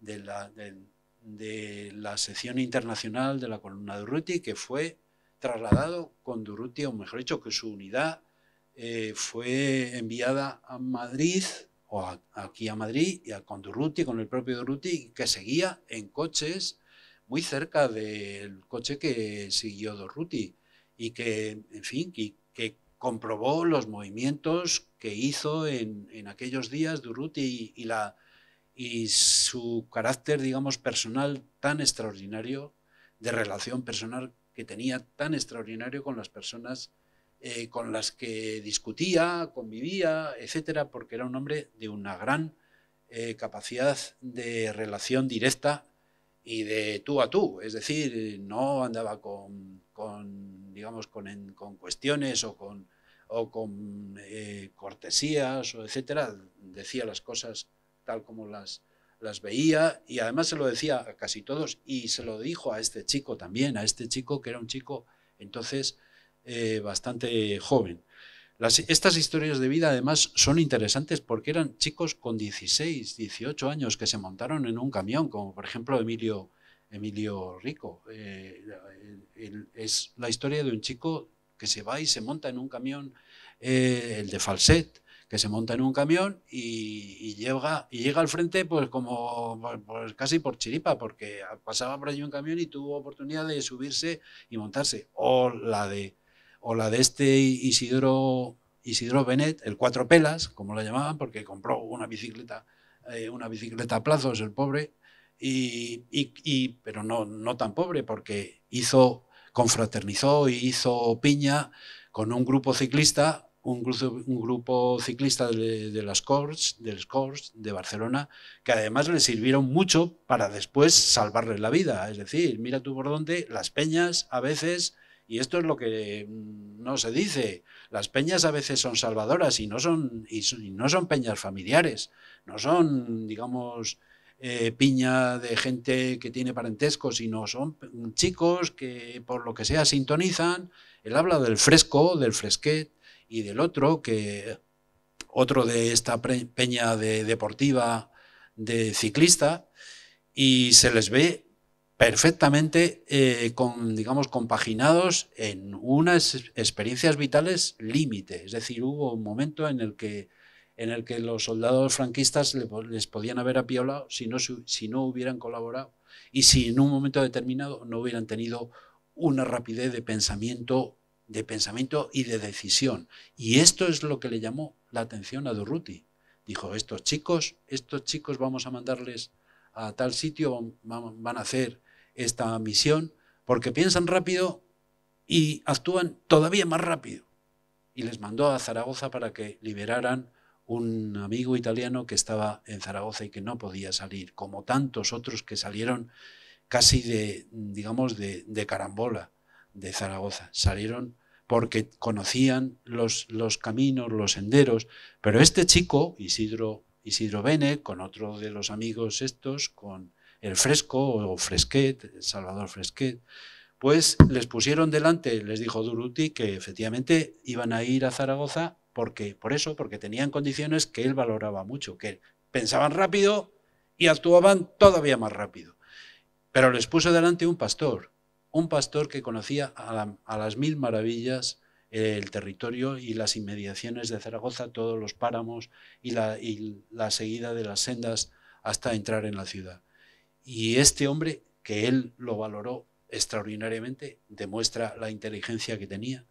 de la, de, la sección internacional de la columna de Urruti, que fue trasladado con Durruti, o mejor dicho, que su unidad eh, fue enviada a Madrid, o aquí a Madrid, y con Durruti, con el propio Durruti, que seguía en coches muy cerca del coche que siguió Durruti, y que, en fin, y que comprobó los movimientos que hizo en, en aquellos días Durruti y, la, y su carácter, digamos, personal tan extraordinario, de relación personal que tenía tan extraordinario con las personas eh, con las que discutía, convivía, etcétera, porque era un hombre de una gran eh, capacidad de relación directa y de tú a tú, es decir, no andaba con, con digamos, con, con cuestiones o con o con eh, cortesías, o etcétera, decía las cosas tal como las, las veía y además se lo decía a casi todos y se lo dijo a este chico también, a este chico que era un chico entonces eh, bastante joven. estas historias de vida además son interesantes porque eran chicos con 16, 18 años que se montaron en un camión, como por ejemplo Emilio, Emilio Rico. Eh, es la historia de un chico que se va y se monta en un camión, eh, el de falset, que se monta en un camión y, llega, y llega al frente pues como pues, pues, casi por chiripa, porque pasaba por allí un camión y tuvo oportunidad de subirse y montarse. O la de, o la de este Isidro, Isidro Benet, el cuatro pelas, como lo llamaban, porque compró una bicicleta, eh, una bicicleta a plazos, el pobre, pero no, no tan pobre, porque hizo confraternizó y hizo piña con un grupo ciclista, un, grupo, ciclista de, las Corts, del de Barcelona, que además le sirvieron mucho para después salvarle la vida. Es decir, mira tú por dónde las peñas a veces, y esto es lo que mm, no se dice, las peñas a veces son salvadoras y no son, y no son peñas familiares, no son, digamos, eh, piña de gente que tiene parentesco, sino son chicos que por lo que sea sintonizan. Él habla del fresco, del fresquet y del otro, que otro de esta peña de deportiva de ciclista, y se les ve perfectamente eh, con, digamos, compaginados en unas experiencias vitales límite. Es decir, hubo un momento en el que en el que los soldados franquistas les podían haber apiolado si no, si no hubieran colaborado y si en un momento determinado no hubieran tenido una rapidez de pensamiento, de pensamiento y de decisión. Y esto es lo que le llamó la atención a Durruti. Dijo, estos chicos, estos chicos vamos a mandarles a tal sitio, van a hacer esta misión, porque piensan rápido y actúan todavía más rápido. Y les mandó a Zaragoza para que liberaran un amigo italiano que estaba en Zaragoza y que no podía salir, como tantos otros que salieron casi de, digamos, de, carambola de Zaragoza. Salieron porque conocían los, los, caminos, los senderos, pero este chico, Isidro, Isidro Bene, con otro de los amigos estos, con el Fresco o Fresquet, Salvador Fresquet, pues les pusieron delante, les dijo Duruti que efectivamente iban a ir a Zaragoza porque, por eso, porque tenían condiciones que él valoraba mucho, que pensaban rápido y actuaban todavía más rápido. Pero les puso delante un pastor, un pastor que conocía a, las mil maravillas eh, el territorio y las inmediaciones de Zaragoza, todos los páramos y la seguida de las sendas hasta entrar en la ciudad. Y este hombre, que él lo valoró extraordinariamente, demuestra la inteligencia que tenía,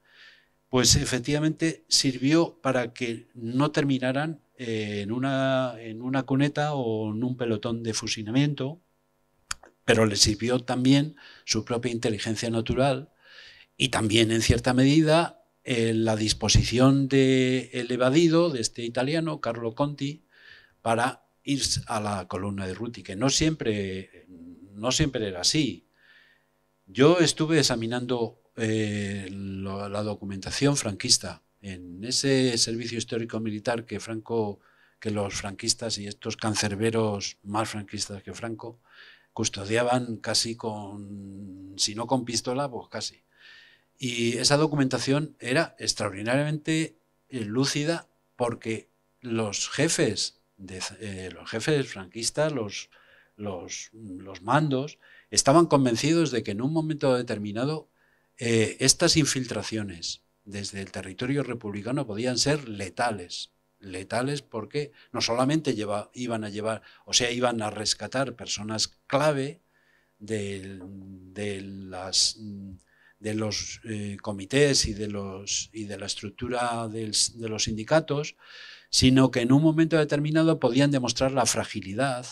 pues efectivamente sirvió para que no terminaran eh, en una, en una cuneta o en un pelotón de fusilamiento, pero le sirvió también su propia inteligencia natural y también, en cierta medida, eh, la disposición del el evadido, de este italiano, Carlo Conti, para ir a la columna de Ruti, que no siempre, no siempre era así. Yo estuve examinando eh, la documentación franquista. En ese servicio histórico militar que Franco, que los franquistas y estos cancerberos más franquistas que Franco custodiaban casi con, si no con pistola, pues casi. Y esa documentación era extraordinariamente eh, lúcida porque los jefes, eh, los jefes franquistas, los, los, los mandos, estaban convencidos de que en un momento determinado eh, estas infiltraciones desde el territorio republicano podían ser letales, letales porque no solamente iban a llevar, o sea, iban a rescatar personas clave mm, de, los eh, comités y de, la estructura de los sindicatos, sino que en un momento determinado podían demostrar la fragilidad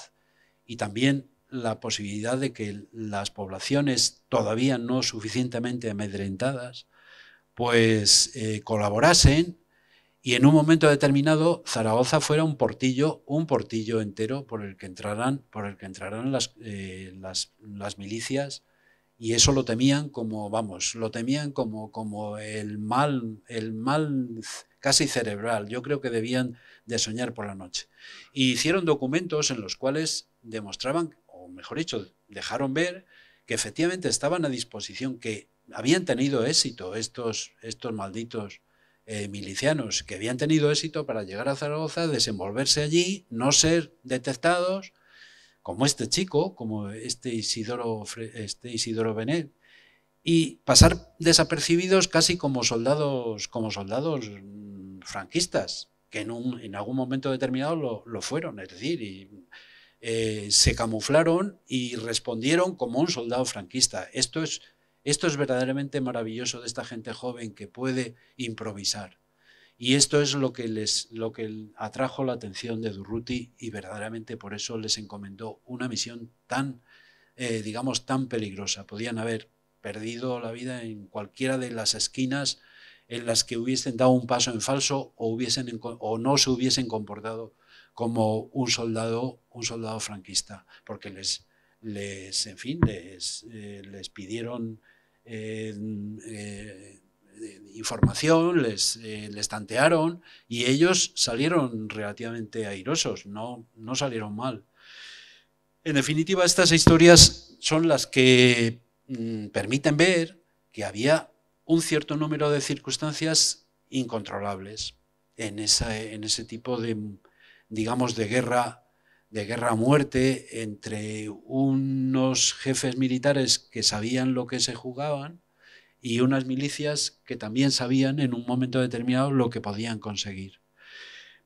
y también la posibilidad de que las poblaciones todavía no suficientemente amedrentadas pues eh, colaborasen y en un momento determinado Zaragoza fuera un portillo, un portillo entero por el que entrarán, por el que entrarán eh, las, milicias y eso lo temían como, vamos, lo temían como, como el mal, el mal casi cerebral. Yo creo que debían de soñar por la noche. Y hicieron documentos en los cuales demostraban mejor dicho, dejaron ver que efectivamente estaban a disposición, que habían tenido éxito estos, estos malditos eh, milicianos, que habían tenido éxito para llegar a Zaragoza, desenvolverse allí, no ser detectados, como este chico, como este Isidoro, este Isidoro Benet, y pasar desapercibidos casi como soldados, como soldados mm, franquistas, que en, un, en algún momento determinado lo, lo fueron, es decir, y eh, se camuflaron y respondieron como un soldado franquista. Esto es, esto es verdaderamente maravilloso de esta gente joven que puede improvisar. Y esto es lo que les lo que atrajo la atención de Durruti y verdaderamente por eso les encomendó una misión tan, eh, digamos, tan peligrosa. Podían haber perdido la vida en cualquiera de las esquinas en las que hubiesen dado un paso en falso o, hubiesen, o no se hubiesen comportado como un soldado, un soldado franquista, porque les, les en fin, les, eh, pidieron eh, eh, información, les, les, tantearon y ellos salieron relativamente airosos, no, no salieron mal. En definitiva, estas historias son las que mm, permiten ver que había un cierto número de circunstancias incontrolables en ese tipo de, digamos, de guerra, de guerra a muerte entre unos jefes militares que sabían lo que se jugaban y unas milicias que también sabían en un momento determinado lo que podían conseguir.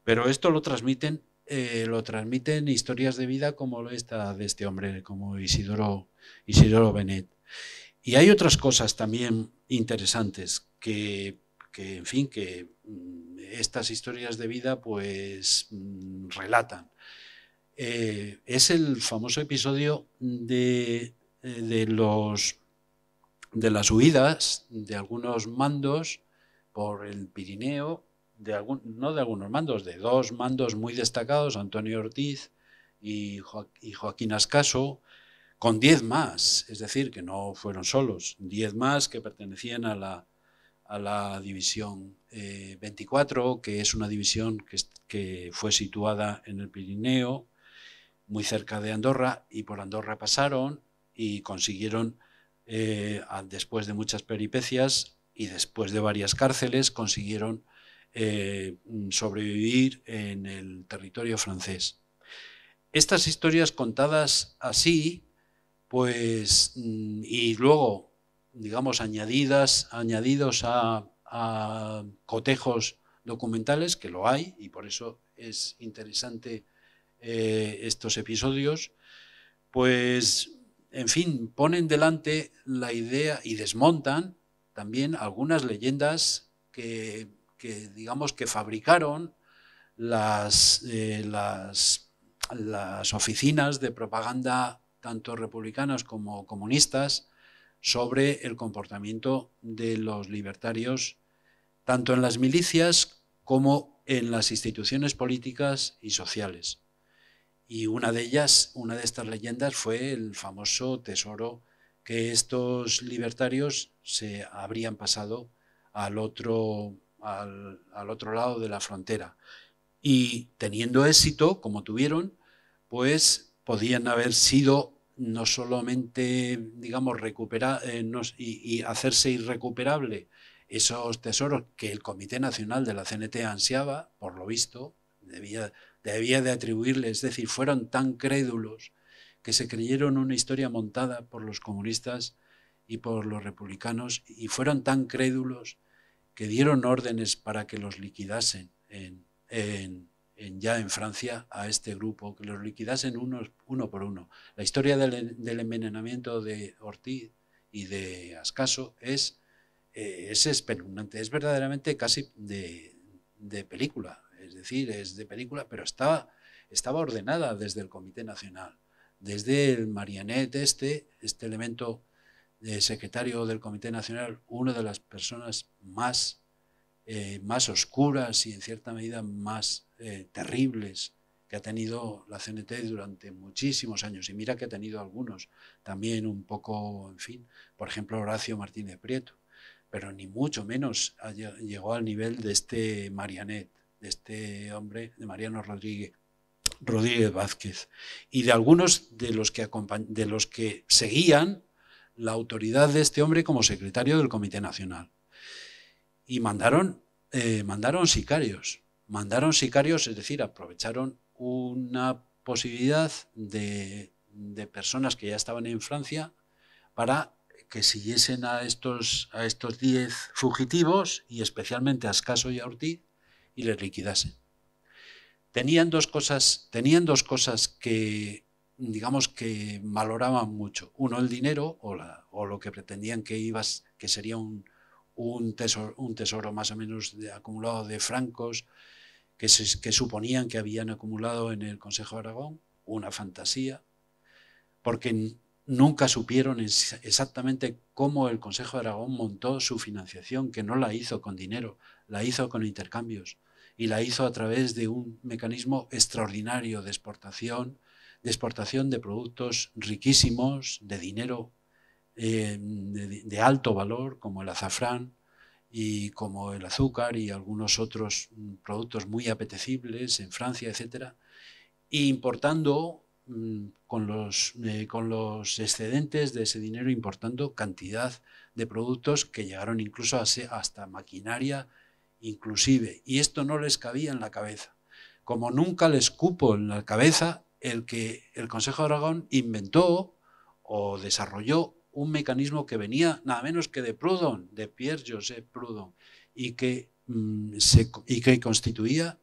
Pero esto lo transmiten, eh, lo transmiten historias de vida como esta de este hombre, como Isidoro, Isidoro Benet. Y hay otras cosas también interesantes que, que en fin, que mm, estas historias de vida pues mm, relatan. Eh, es el famoso episodio eh, de, los, de las huidas de algunos mandos por el Pirineo, de no de algunos mandos, de dos mandos muy destacados, Antonio Ortiz y Joaquín Ascaso, con diez más, es decir, que no fueron solos, diez más que pertenecían a la, a la división 24, eh, que es una división que, fue situada en el Pirineo, muy cerca de Andorra, y por Andorra pasaron y consiguieron, eh, después de muchas peripecias y después de varias cárceles, consiguieron eh, mm, sobrevivir en el territorio francés. Estas historias contadas así, pues, mm, y luego digamos, añadidas, añadidos a, cotejos documentales, que lo hay, y por eso es interesante eh, estos episodios, pues, en fin, ponen delante la idea y desmontan también algunas leyendas que, digamos, que fabricaron eh, las oficinas de propaganda, tanto republicanas como comunistas, sobre el comportamiento de los libertarios, tanto en las milicias como en las instituciones políticas y sociales. Y una de ellas, una de estas leyendas, fue el famoso tesoro que estos libertarios se habrían pasado al otro, al, otro lado de la frontera. Y teniendo éxito, como tuvieron, pues podían haber sido no solamente, digamos, recuperar eh, y, hacerse irrecuperable esos tesoros que el Comité Nacional de la CNT ansiaba, por lo visto, debía, debía de atribuirle, es decir, fueron tan crédulos que se creyeron una historia montada por los comunistas y por los republicanos y fueron tan crédulos que dieron órdenes para que los liquidasen en ya en Francia a este grupo, que los liquidasen uno por uno. La historia del, envenenamiento de Ortiz y de Ascaso es, eh, es espeluznante, es verdaderamente casi de, de, película, es decir, es de película, pero estaba, estaba ordenada desde el Comité Nacional, desde el Marianet este, este elemento de secretario del Comité Nacional, una de las personas más eh, más oscuras y en cierta medida más eh, terribles que ha tenido la CNT durante muchísimos años. Y mira que ha tenido algunos también un poco, en fin, por ejemplo Horacio Martínez Prieto, pero ni mucho menos llegó al nivel de este Marianet, de este hombre, de Mariano Rodríguez. Rodríguez Vázquez y de algunos de los que, de los que seguían la autoridad de este hombre como secretario del Comité Nacional y mandaron, eh, mandaron sicarios, mandaron sicarios, es decir, aprovecharon una posibilidad de, personas que ya estaban en Francia para que siguiesen a estos, a estos diez fugitivos y especialmente a Ascaso y a Ortiz y les liquidasen. Tenían dos cosas, tenían dos cosas que, digamos, que valoraban mucho. Uno, el dinero o, o lo que pretendían que, ibas, que sería un, un tesoro, un tesoro más o menos de, acumulado de francos que, que suponían que habían acumulado en el Consejo de Aragón, una fantasía, porque nunca supieron exactamente cómo el Consejo de Aragón montó su financiación, que no la hizo con dinero, la hizo con intercambios y la hizo a través de un mecanismo extraordinario de exportación, de exportación de productos riquísimos, de dinero eh, de, alto valor, como el azafrán y como el azúcar y algunos otros mm, productos muy apetecibles en Francia, etc. importando mm, con, los, eh, con los excedentes de ese dinero, importando cantidad de productos que llegaron incluso hasta maquinaria inclusive. Y esto no les cabía en la cabeza. Como nunca les cupo en la cabeza el que el Consejo de Aragón inventó o desarrolló un mecanismo que venía nada menos que de Proudhon, de Pierre-Joseph Proudhon, y que, mm, y que constituía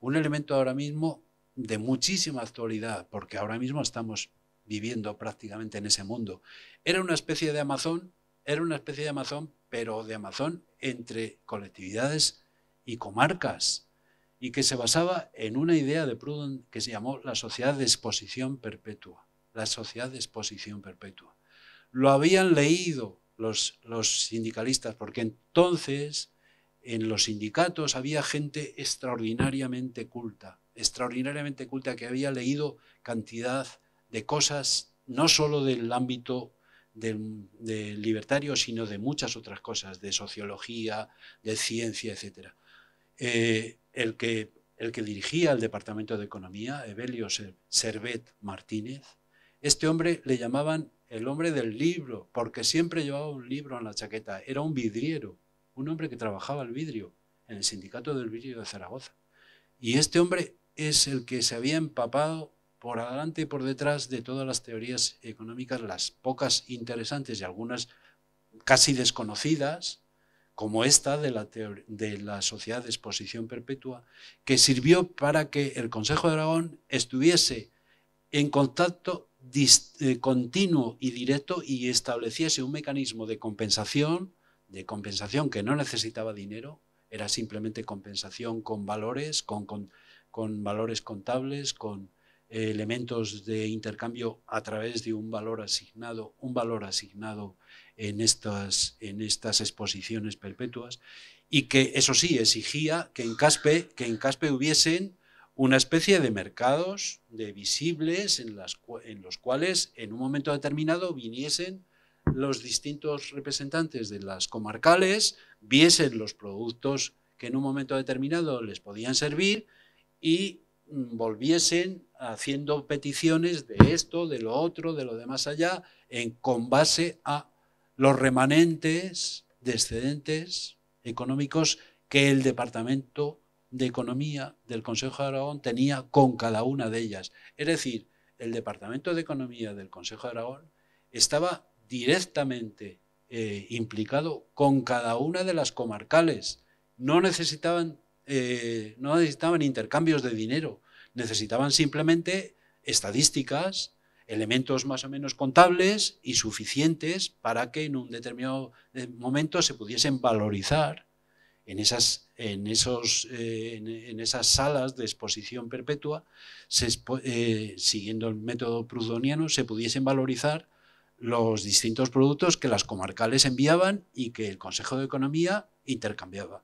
un elemento ahora mismo de muchísima actualidad, porque ahora mismo estamos viviendo prácticamente en ese mundo. Era una especie de Amazon, era una especie de Amazon, pero de Amazon entre colectividades y comarcas, y que se basaba en una idea de Proudhon que se llamó la sociedad de exposición perpetua, la sociedad de exposición perpetua lo habían leído los, los sindicalistas, porque entonces en los sindicatos había gente extraordinariamente culta, extraordinariamente culta que había leído cantidad de cosas, no solo del ámbito del, libertario, sino de muchas otras cosas, de sociología, de ciencia, etc. Eh, el, que, el que dirigía el Departamento de Economía, Evelio Servet Martínez, este hombre le llamaban el hombre del libro, porque siempre llevaba un libro en la chaqueta. Era un vidriero, un hombre que trabajaba el vidrio en el sindicato del vidrio de Zaragoza. Y este hombre es el que se había empapado por adelante y por detrás de todas las teorías económicas, las pocas interesantes y algunas casi desconocidas, como esta de la, de la sociedad de exposición perpetua, que sirvió para que el Consejo de Aragón estuviese en contacto eh, continuo y directo y estableciese un mecanismo de compensación, de compensación que no necesitaba dinero, era simplemente compensación con valores, con, con, valores contables, con eh, elementos de intercambio a través de un valor asignado, un valor asignado en estas, en estas exposiciones perpetuas, y que eso sí exigía que en Caspe, que en Caspe hubiesen una especie de mercados de visibles en, los cuales en un momento determinado viniesen los distintos representantes de las comarcales, viesen los productos que en un momento determinado les podían servir y mm, volviesen haciendo peticiones de esto, de lo otro, de lo demás allá, en, con base a los remanentes de excedentes económicos que el departamento de Economía del Consejo de Aragón tenía con cada una de ellas. Es decir, el Departamento de Economía del Consejo de Aragón estaba directamente eh, implicado con cada una de las comarcales. No necesitaban, eh, no necesitaban intercambios de dinero, necesitaban simplemente estadísticas, elementos más o menos contables y suficientes para que en un determinado eh, momento se pudiesen valorizar en esas en, esos, eh, en, esas salas de exposición perpetua, eh, siguiendo el método prudoniano, se pudiesen valorizar los distintos productos que las comarcales enviaban y que el Consejo de Economía intercambiaba.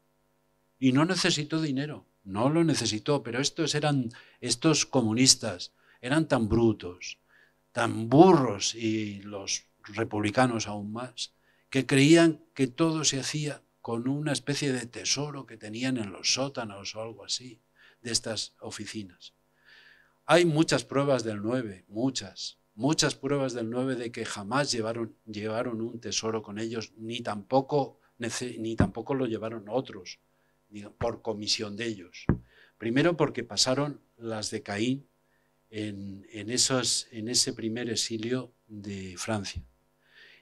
Y no necesitó dinero, no lo necesitó, pero estos eran estos comunistas, eran tan brutos, tan burros y los republicanos aún más, que creían que todo se hacía con una especie de tesoro que tenían en los sótanos o algo así, de estas oficinas. Hay muchas pruebas del 9, muchas, muchas pruebas del 9 de que jamás llevaron, llevaron un tesoro con ellos, ni tampoco, ni tampoco lo llevaron otros, por comisión de ellos. Primero porque pasaron las de Caín en, esos, en ese primer exilio de Francia.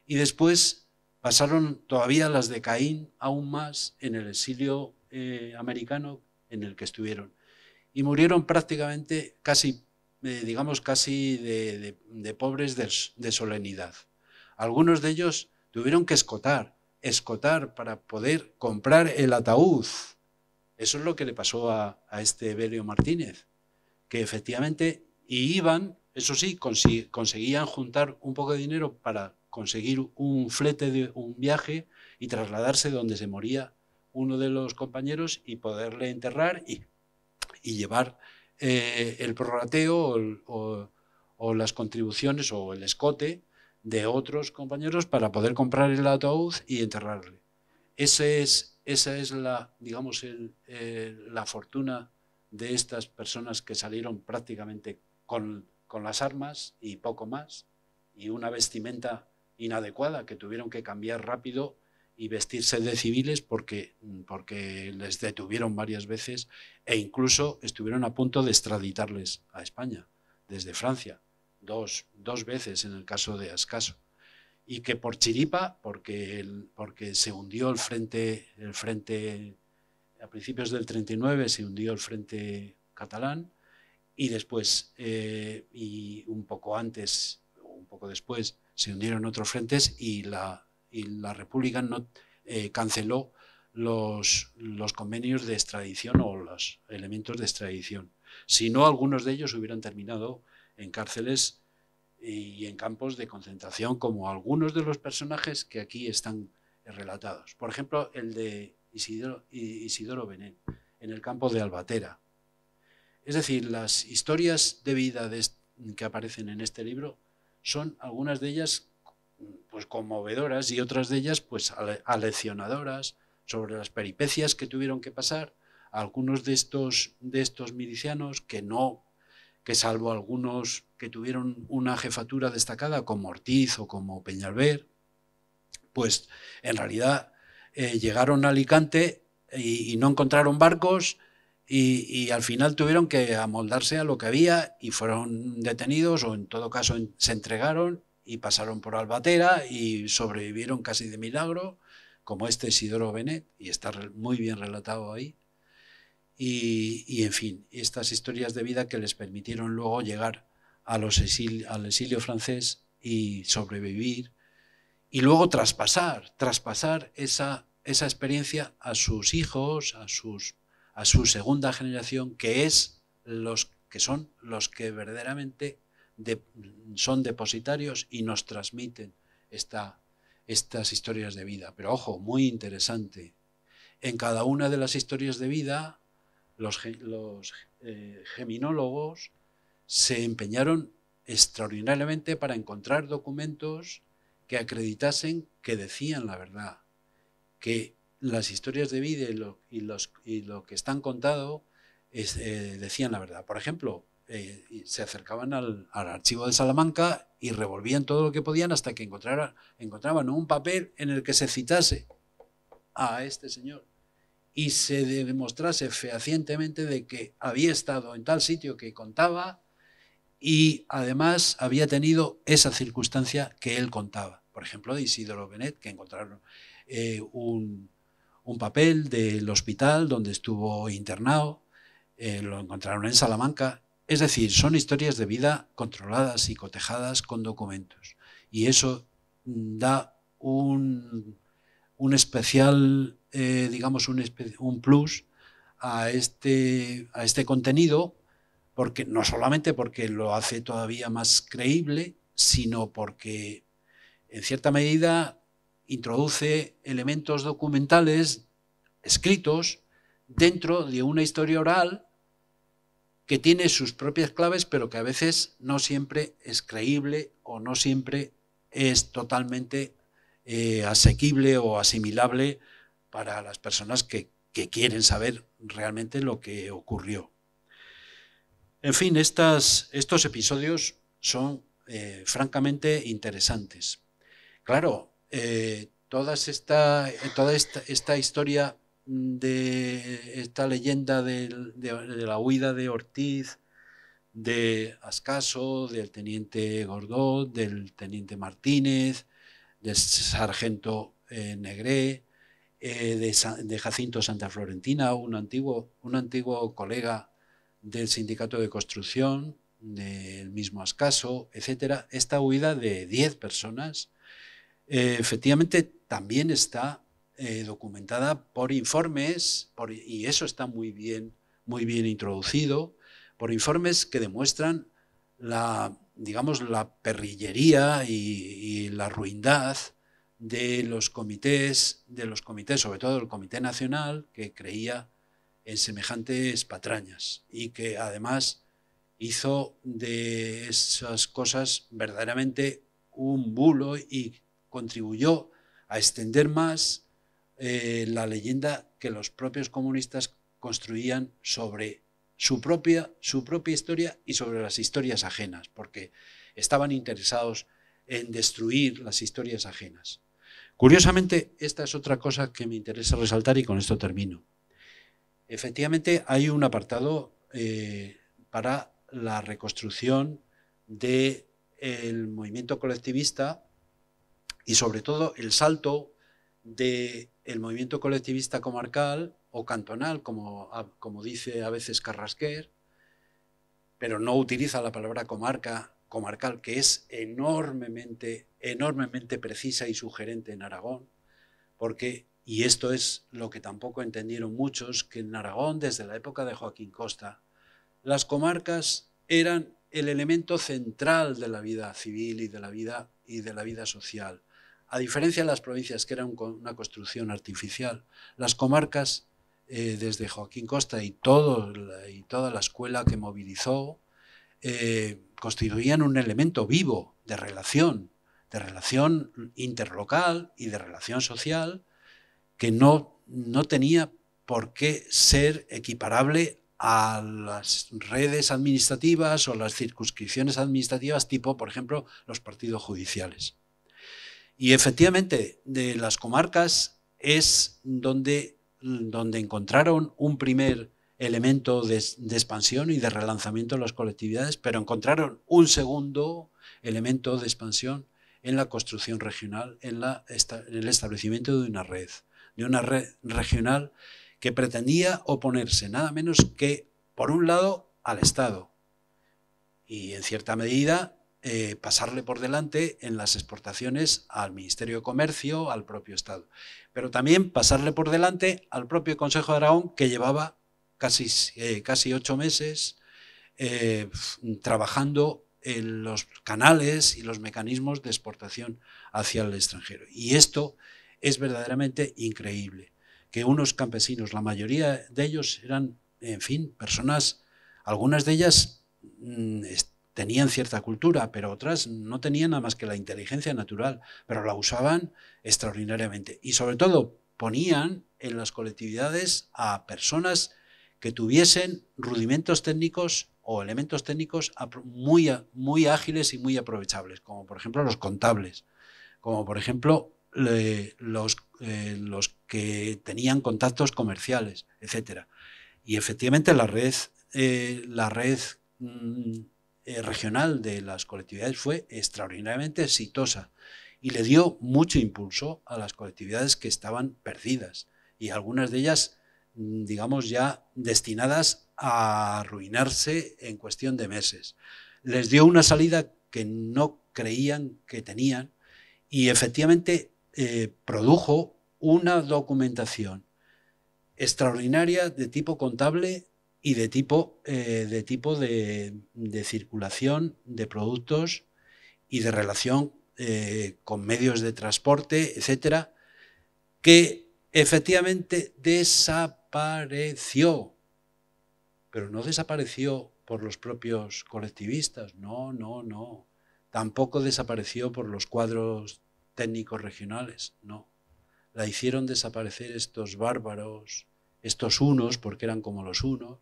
Y después Pasaron todavía las de Caín aún más en el exilio eh, americano en el que estuvieron. Y murieron prácticamente casi, eh, digamos, casi de, pobres de, solenidad. Algunos de ellos tuvieron que escotar, escotar para poder comprar el ataúd. Eso es lo que le pasó a, a este Belio Martínez, que efectivamente, y iban, eso sí, conseguían juntar un poco de dinero para conseguir un flete de un viaje y trasladarse donde se moría uno de los compañeros y poderle enterrar y, llevar eh, el prorrateo o, las contribuciones o el escote de otros compañeros para poder comprar el ataúd y enterrarle. Ese es, esa es la, digamos, eh, la fortuna de estas personas que salieron prácticamente con las armas y poco más, y una vestimenta inadecuada, que tuvieron que cambiar rápido y vestirse de civiles porque, mm, porque les detuvieron varias veces e incluso estuvieron a punto de extraditarles a España, desde Francia, dos, veces en el caso de Ascaso. Y que por chiripa, porque, porque se hundió el frente, el frente, a principios del 39 se hundió el frente catalán y después, eh, y un poco antes, un poco después, se unieron otros frentes y la, la República no, eh, canceló los, los, convenios de extradición o los elementos de extradición. Si no, algunos de ellos hubieran terminado en cárceles y en campos de concentración, como algunos de los personajes que aquí están relatados. Por ejemplo, el de Isidoro, Isidoro Benén, en el campo de Albatera. Es decir, las historias de vida que aparecen en este libro son algunas de ellas pues conmovedoras y otras de ellas pues aleccionadoras sobre las peripecias que tuvieron que pasar algunos de estos de estos milicianos que no que salvo algunos que tuvieron una jefatura destacada como Ortiz o como Peñalver pues en realidad eh, llegaron a Alicante y no encontraron barcos y, al final tuvieron que amoldarse a lo que había y fueron detenidos o en todo caso se entregaron y pasaron por Albatera y sobrevivieron casi de milagro, como este Isidoro Benet, y está muy bien relatado ahí. Y, en fin, estas historias de vida que les permitieron luego llegar a los al exilio francés y sobrevivir, y luego traspasar, traspasar esa, esa experiencia a sus hijos, a sus a su segunda generación, que es los que son los que verdaderamente son depositarios y nos transmiten esta, estas historias de vida. Pero ojo, muy interesante. En cada una de las historias de vida, los, eh, geminólogos se empeñaron extraordinariamente para encontrar documentos que acreditasen que decían la verdad, que las historias de vida y lo, que están contado eh, decían la verdad. Por ejemplo, eh, se acercaban al, archivo de Salamanca y revolvían todo lo que podían hasta que encontraban un papel en el que se citase a este señor y se demostrase fehacientemente de que había estado en tal sitio que contaba y además había tenido esa circunstancia que él contaba. Por ejemplo, de Isidoro Benet, que encontraron eh, un, un papel del hospital donde estuvo internado, eh, lo encontraron en Salamanca. Es decir, son historias de vida controladas y cotejadas con documentos. Y eso mm, da un, especial, eh, digamos, un, plus a este, a este contenido, porque, no solamente porque lo hace todavía más creíble, sino porque en cierta medida introduce elementos documentales escritos dentro de una historia oral que tiene sus propias claves, pero que a veces no siempre es creíble o no siempre es totalmente eh, asequible o asimilable para las personas que, quieren saber realmente lo que ocurrió. En fin, estos episodios son eh, francamente interesantes. Claro, eh, esta, eh, toda esta, historia de esta leyenda de, la huida de Ortiz, de Ascaso, del teniente Gordó, del teniente Martínez, del sargento eh, Negré, de, Jacinto Santa Florentina, un antiguo, un antiguo colega del sindicato de construcción, del mismo Ascaso, etc. Esta huida de 10 personas eh, efectivamente también está eh, documentada por informes, y eso está muy bien, muy bien introducido, por informes que demuestran la, digamos, la perrillería y, la ruindad de los comités, de los comités, sobre todo el Comité Nacional, que creía en semejantes patrañas y que además hizo de esas cosas verdaderamente un bulo y contribuyó a extender más eh, la leyenda que los propios comunistas construían sobre su propia, su propia historia y sobre las historias ajenas, porque estaban interesados en destruir las historias ajenas. Curiosamente, esta es otra cosa que me interesa resaltar y con esto termino. Efectivamente, hay un apartado eh, para la reconstrucción del el movimiento colectivista y sobre todo el salto del movimiento colectivista comarcal o cantonal, como, como dice a veces Carrasquer, pero no utiliza la palabra comarca, comarcal, que es enormemente, enormemente precisa y sugerente en Aragón, porque, y esto es lo que tampoco entendieron muchos, que en Aragón, desde la época de Joaquín Costa, las comarcas eran el elemento central de la vida civil y de la vida, y de la vida social a diferencia de las provincias, que eran una construcción artificial, las comarcas, eh, desde Joaquín Costa y, toda la escuela que movilizó, eh, constituían un elemento vivo de relación, de relación interlocal y de relación social, que no, no tenía por qué ser equiparable a las redes administrativas o las circunscripciones administrativas tipo, por ejemplo, los partidos judiciales. Y efectivamente, de las comarcas es donde, donde encontraron un primer elemento de, expansión y de relanzamiento de las colectividades, pero encontraron un segundo elemento de expansión en la construcción regional, en, la, en el establecimiento de una red, de una red regional que pretendía oponerse nada menos que, por un lado, al Estado y, en cierta medida, eh, pasarle por delante en las exportaciones al Ministerio de Comercio, al propio Estado, pero también pasarle por delante al propio Consejo de Aragón que llevaba casi, eh, casi ocho meses eh, trabajando en los canales y los mecanismos de exportación hacia el extranjero. Y esto es verdaderamente increíble, que unos campesinos, la mayoría de ellos eran, en fin, personas, algunas de ellas mm, tenían cierta cultura, pero otras no tenían nada más que la inteligencia natural, pero la usaban extraordinariamente. Y sobre todo ponían en las colectividades a personas que tuviesen rudimentos técnicos o elementos técnicos muy, muy ágiles y muy aprovechables, como por ejemplo los contables, como por ejemplo los, eh, los que tenían contactos comerciales, etc. Y efectivamente la red, eh, la red mm, eh, regional de las colectividades fue extraordinariamente exitosa y le dio mucho impulso a las colectividades que estaban perdidas y algunas de ellas, mm, digamos, ya destinadas a arruinarse en cuestión de meses. Les dio una salida que no creían que tenían y efectivamente eh, produjo una documentación extraordinaria de tipo contable y de tipo, eh, de, tipo de, circulación de productos y de relación eh, con medios de transporte, etcétera, que efectivamente desapareció, pero no desapareció por los propios colectivistas, no, no, no, tampoco desapareció por los cuadros técnicos regionales, no. La hicieron desaparecer estos bárbaros estos unos, porque eran como los unos,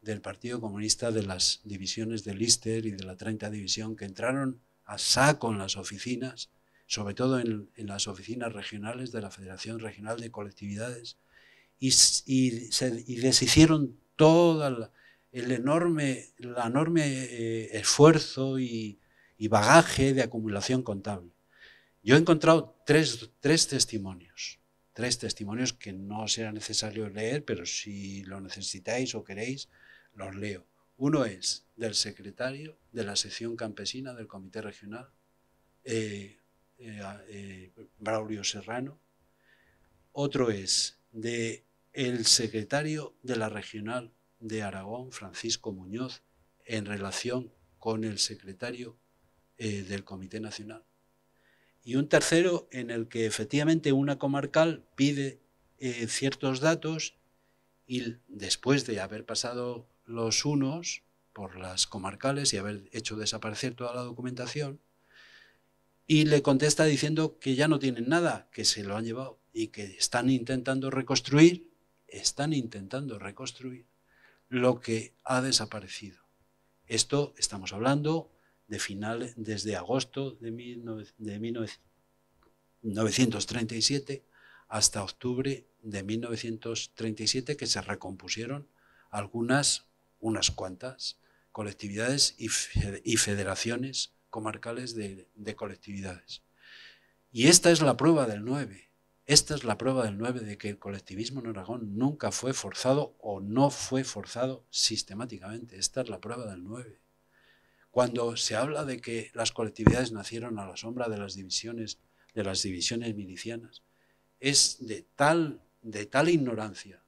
del Partido Comunista de las divisiones de Lister y de la 30 División, que entraron a saco en las oficinas, sobre todo en, las oficinas regionales de la Federación Regional de Colectividades, y, deshicieron todo el, enorme, enorme eh, esfuerzo y, bagaje de acumulación contable. Yo he encontrado tres testimonios tres testimonios que no será necesario leer, pero si lo necesitáis o queréis, los leo. Uno es del secretario de la sección campesina del Comité Regional, eh, eh, eh, Braulio Serrano. Otro es de secretario de la Regional de Aragón, Francisco Muñoz, en relación con el secretario del Comité Nacional y un tercero en el que efectivamente una comarcal pide eh, ciertos datos y después de haber pasado los unos por las comarcales y haber hecho desaparecer toda la documentación, y le contesta diciendo que ya no tienen nada, que se lo han llevado y que están intentando reconstruir, están intentando reconstruir lo que ha desaparecido. Esto estamos hablando de desde agosto de, de 1937 hasta octubre de 1937, que se recompusieron algunas, unas cuantas, colectividades y, federaciones comarcales de, de colectividades. Y esta es la prueba del 9. Esta es la prueba del 9 de que el colectivismo en Aragón nunca fue forzado o no fue forzado sistemáticamente. Esta es la prueba del 9. Cuando se habla de que las colectividades nacieron a la sombra de las divisiones, de las divisiones milicianas, es de tal, ignorancia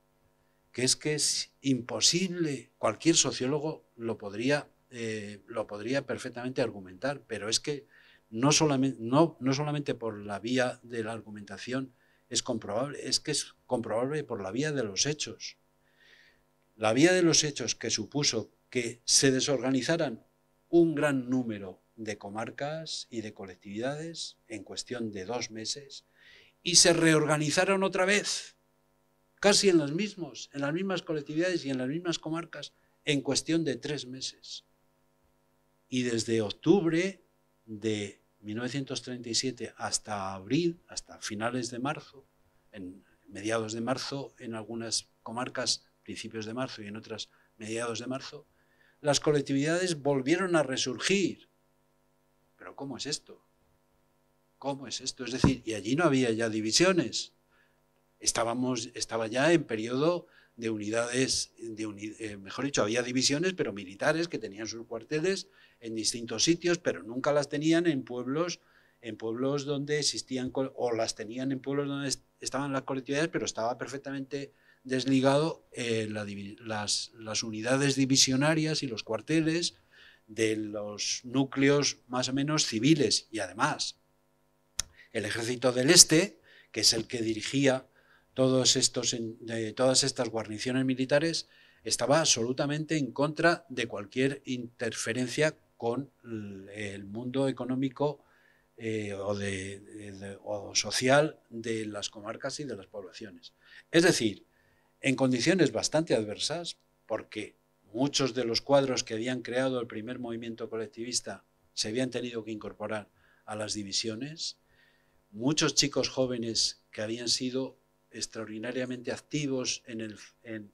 que es que es imposible, cualquier sociólogo lo podría, eh, perfectamente argumentar, pero es que no solamente, no solamente por la vía de la argumentación es comprobable, es que es comprobable por la vía de los hechos. La vía de los hechos que supuso que se desorganizaran un gran número de comarcas y de colectividades en cuestión de dos meses y se reorganizaron otra vez, casi en los mismos, en las mismas colectividades y en las mismas comarcas, en cuestión de tres meses. Y desde octubre de 1937 hasta abril, hasta finales de marzo, en mediados de marzo en algunas comarcas, principios de marzo y en otras mediados de marzo, las colectividades volvieron a resurgir. Pero ¿cómo es esto? ¿Cómo es esto? Es decir, y allí no había ya divisiones. Estábamos, estaba ya en periodo de unidades, de eh, mejor dicho, había divisiones, pero militares que tenían sus cuarteles en distintos sitios, pero nunca las tenían en pueblos, en pueblos donde existían, o las tenían en pueblos donde estaban las colectividades, pero estaba perfectamente desligado eh, las, unidades divisionarias y los cuarteles de los núcleos más o menos civiles. Y además, el ejército del Este, que es el que dirigía todos estos, todas estas guarniciones militares, estaba absolutamente en contra de cualquier interferencia con el mundo económico eh, o, o social de las comarcas y de las poblaciones. Es decir, en condiciones bastante adversas, porque muchos de los cuadros que habían creado el primer movimiento colectivista se habían tenido que incorporar a las divisiones, muchos chicos jóvenes que habían sido extraordinariamente activos en el,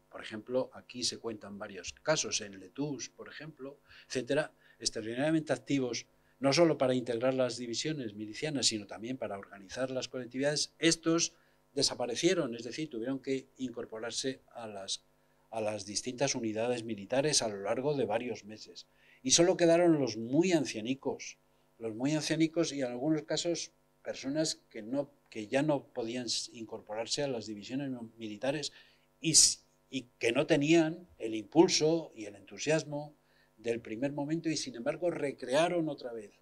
por ejemplo, aquí se cuentan varios casos, en Letus, por ejemplo, etcétera, extraordinariamente activos no solo para integrar las divisiones milicianas, sino también para organizar las colectividades, estos desaparecieron, es decir, tuvieron que incorporarse a las, a las distintas unidades militares a lo largo de varios meses. Y solo quedaron los muy ancianicos, los muy ancianicos y en algunos casos personas que, no, que ya no podían incorporarse a las divisiones militares y, y que no tenían el impulso y el entusiasmo del primer momento y sin embargo recrearon otra vez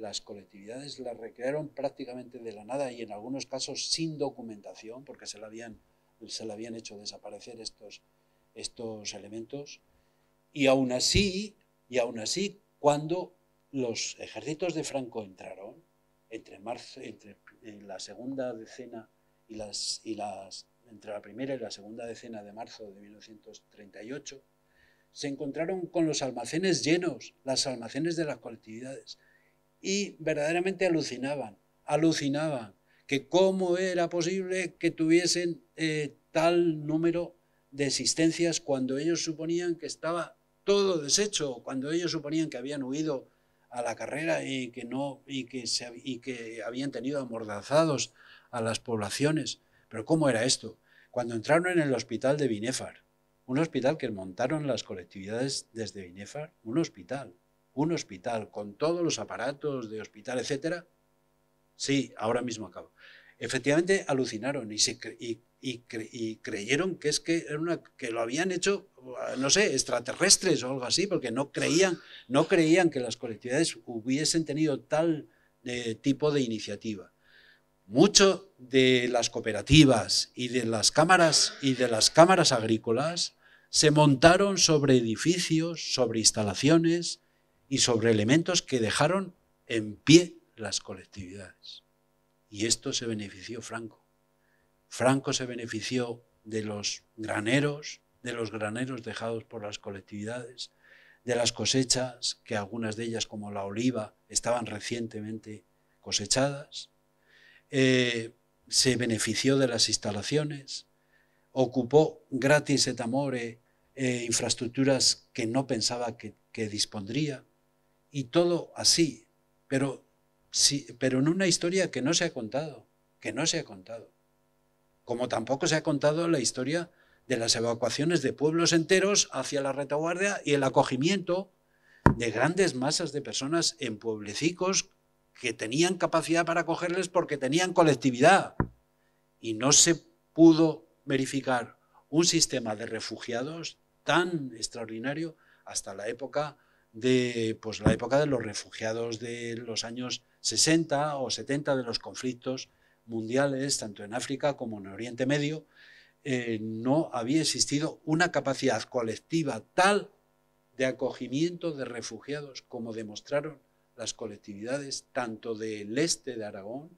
las colectividades las recrearon prácticamente de la nada y en algunos casos sin documentación, porque se la habían, se la habían hecho desaparecer estos, estos elementos. Y aún así, y aún así, cuando los ejércitos de Franco entraron, entre, marzo, entre eh, la segunda decena y las, y las, entre la primera y la segunda decena de marzo de 1938, se encontraron con los almacenes llenos, las almacenes de las colectividades y verdaderamente alucinaban, alucinaban que cómo era posible que tuviesen eh, tal número de existencias cuando ellos suponían que estaba todo deshecho, cuando ellos suponían que habían huido a la carrera y que, no, y que, se, y que habían tenido amordazados a las poblaciones. Pero ¿cómo era esto? Cuando entraron en el hospital de Binefar, un hospital que montaron las colectividades desde Binefar, un hospital, un hospital con todos los aparatos de hospital, etcétera, sí, ahora mismo acabo. Efectivamente alucinaron y, creyeron que es que, lo habían hecho, no sé, extraterrestres o algo así, porque no creían, que las colectividades hubiesen tenido tal eh, tipo de iniciativa. Mucho de las cooperativas y de las cámaras y de las cámaras agrícolas se montaron sobre edificios, sobre instalaciones, y sobre elementos que dejaron en pie las colectividades. Y esto se benefició Franco. Franco se benefició de los graneros, de los graneros dejados por las colectividades, de las cosechas, que algunas de ellas, como la oliva, estaban recientemente cosechadas. Eh, se benefició de las instalaciones, ocupó gratis et amore eh, infraestructuras que no pensaba que, que dispondría y todo así, pero, en una historia que no se ha contado, que no se ha contado. Como tampoco se ha contado la historia de las evacuaciones de pueblos enteros hacia la retaguardia y el acogimiento de grandes masas de personas en pueblecicos que tenían capacidad para acogerles porque tenían colectividad. Y no se pudo verificar un sistema de refugiados tan extraordinario hasta la época de pues, la época de los refugiados de los años 60 o 70 de los conflictos mundiales, tanto en África como en Oriente Medio, eh, no había existido una capacidad colectiva tal de acogimiento de refugiados como demostraron las colectividades tanto del este de Aragón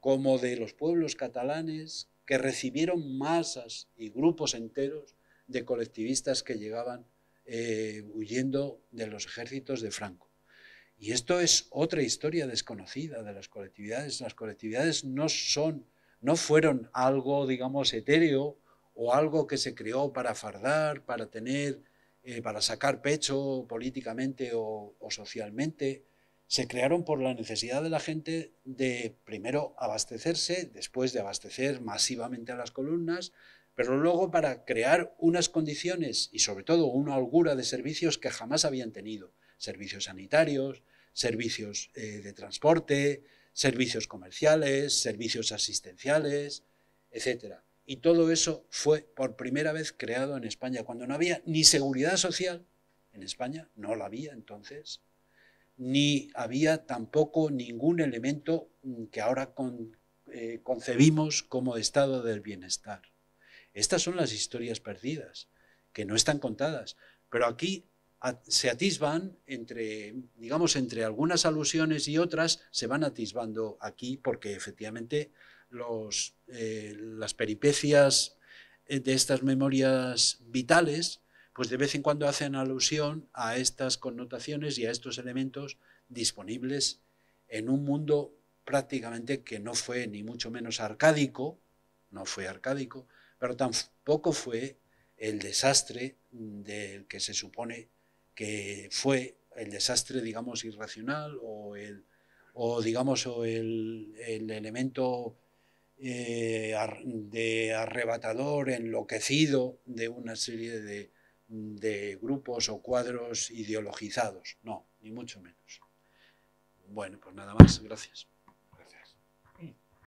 como de los pueblos catalanes que recibieron masas y grupos enteros de colectivistas que llegaban eh, huyendo de los ejércitos de Franco. Y esto es otra historia desconocida de las colectividades. Las colectividades no son, no fueron algo, digamos, etéreo o algo que se creó para fardar, para tener, eh, para sacar pecho políticamente o socialmente. Se crearon por la necesidad de la gente de primero abastecerse, después de abastecer masivamente a las columnas, pero luego para crear unas condiciones y sobre todo una holgura de servicios que jamás habían tenido. Servicios sanitarios, servicios eh, de transporte, servicios comerciales, servicios asistenciales, etc. Y todo eso fue por primera vez creado en España, cuando no había ni seguridad social, en España no la había entonces, ni había tampoco ningún elemento mm, que ahora eh, concebimos como estado del bienestar. Estas son las historias perdidas, que no están contadas. Pero aquí se atisban entre, digamos, entre algunas alusiones y otras, se van atisbando aquí porque efectivamente eh, las peripecias eh, de estas memorias vitales, pues de vez en cuando hacen alusión a estas connotaciones y a estos elementos disponibles en un mundo prácticamente que no fue ni mucho menos arcádico, no fue arcádico, pero tampoco fue el desastre del que se supone que fue el desastre, digamos, irracional o el, o digamos, o el, elemento eh, de arrebatador, enloquecido de una serie de grupos o cuadros ideologizados. No, ni mucho menos. Bueno, pues nada más. Gracias.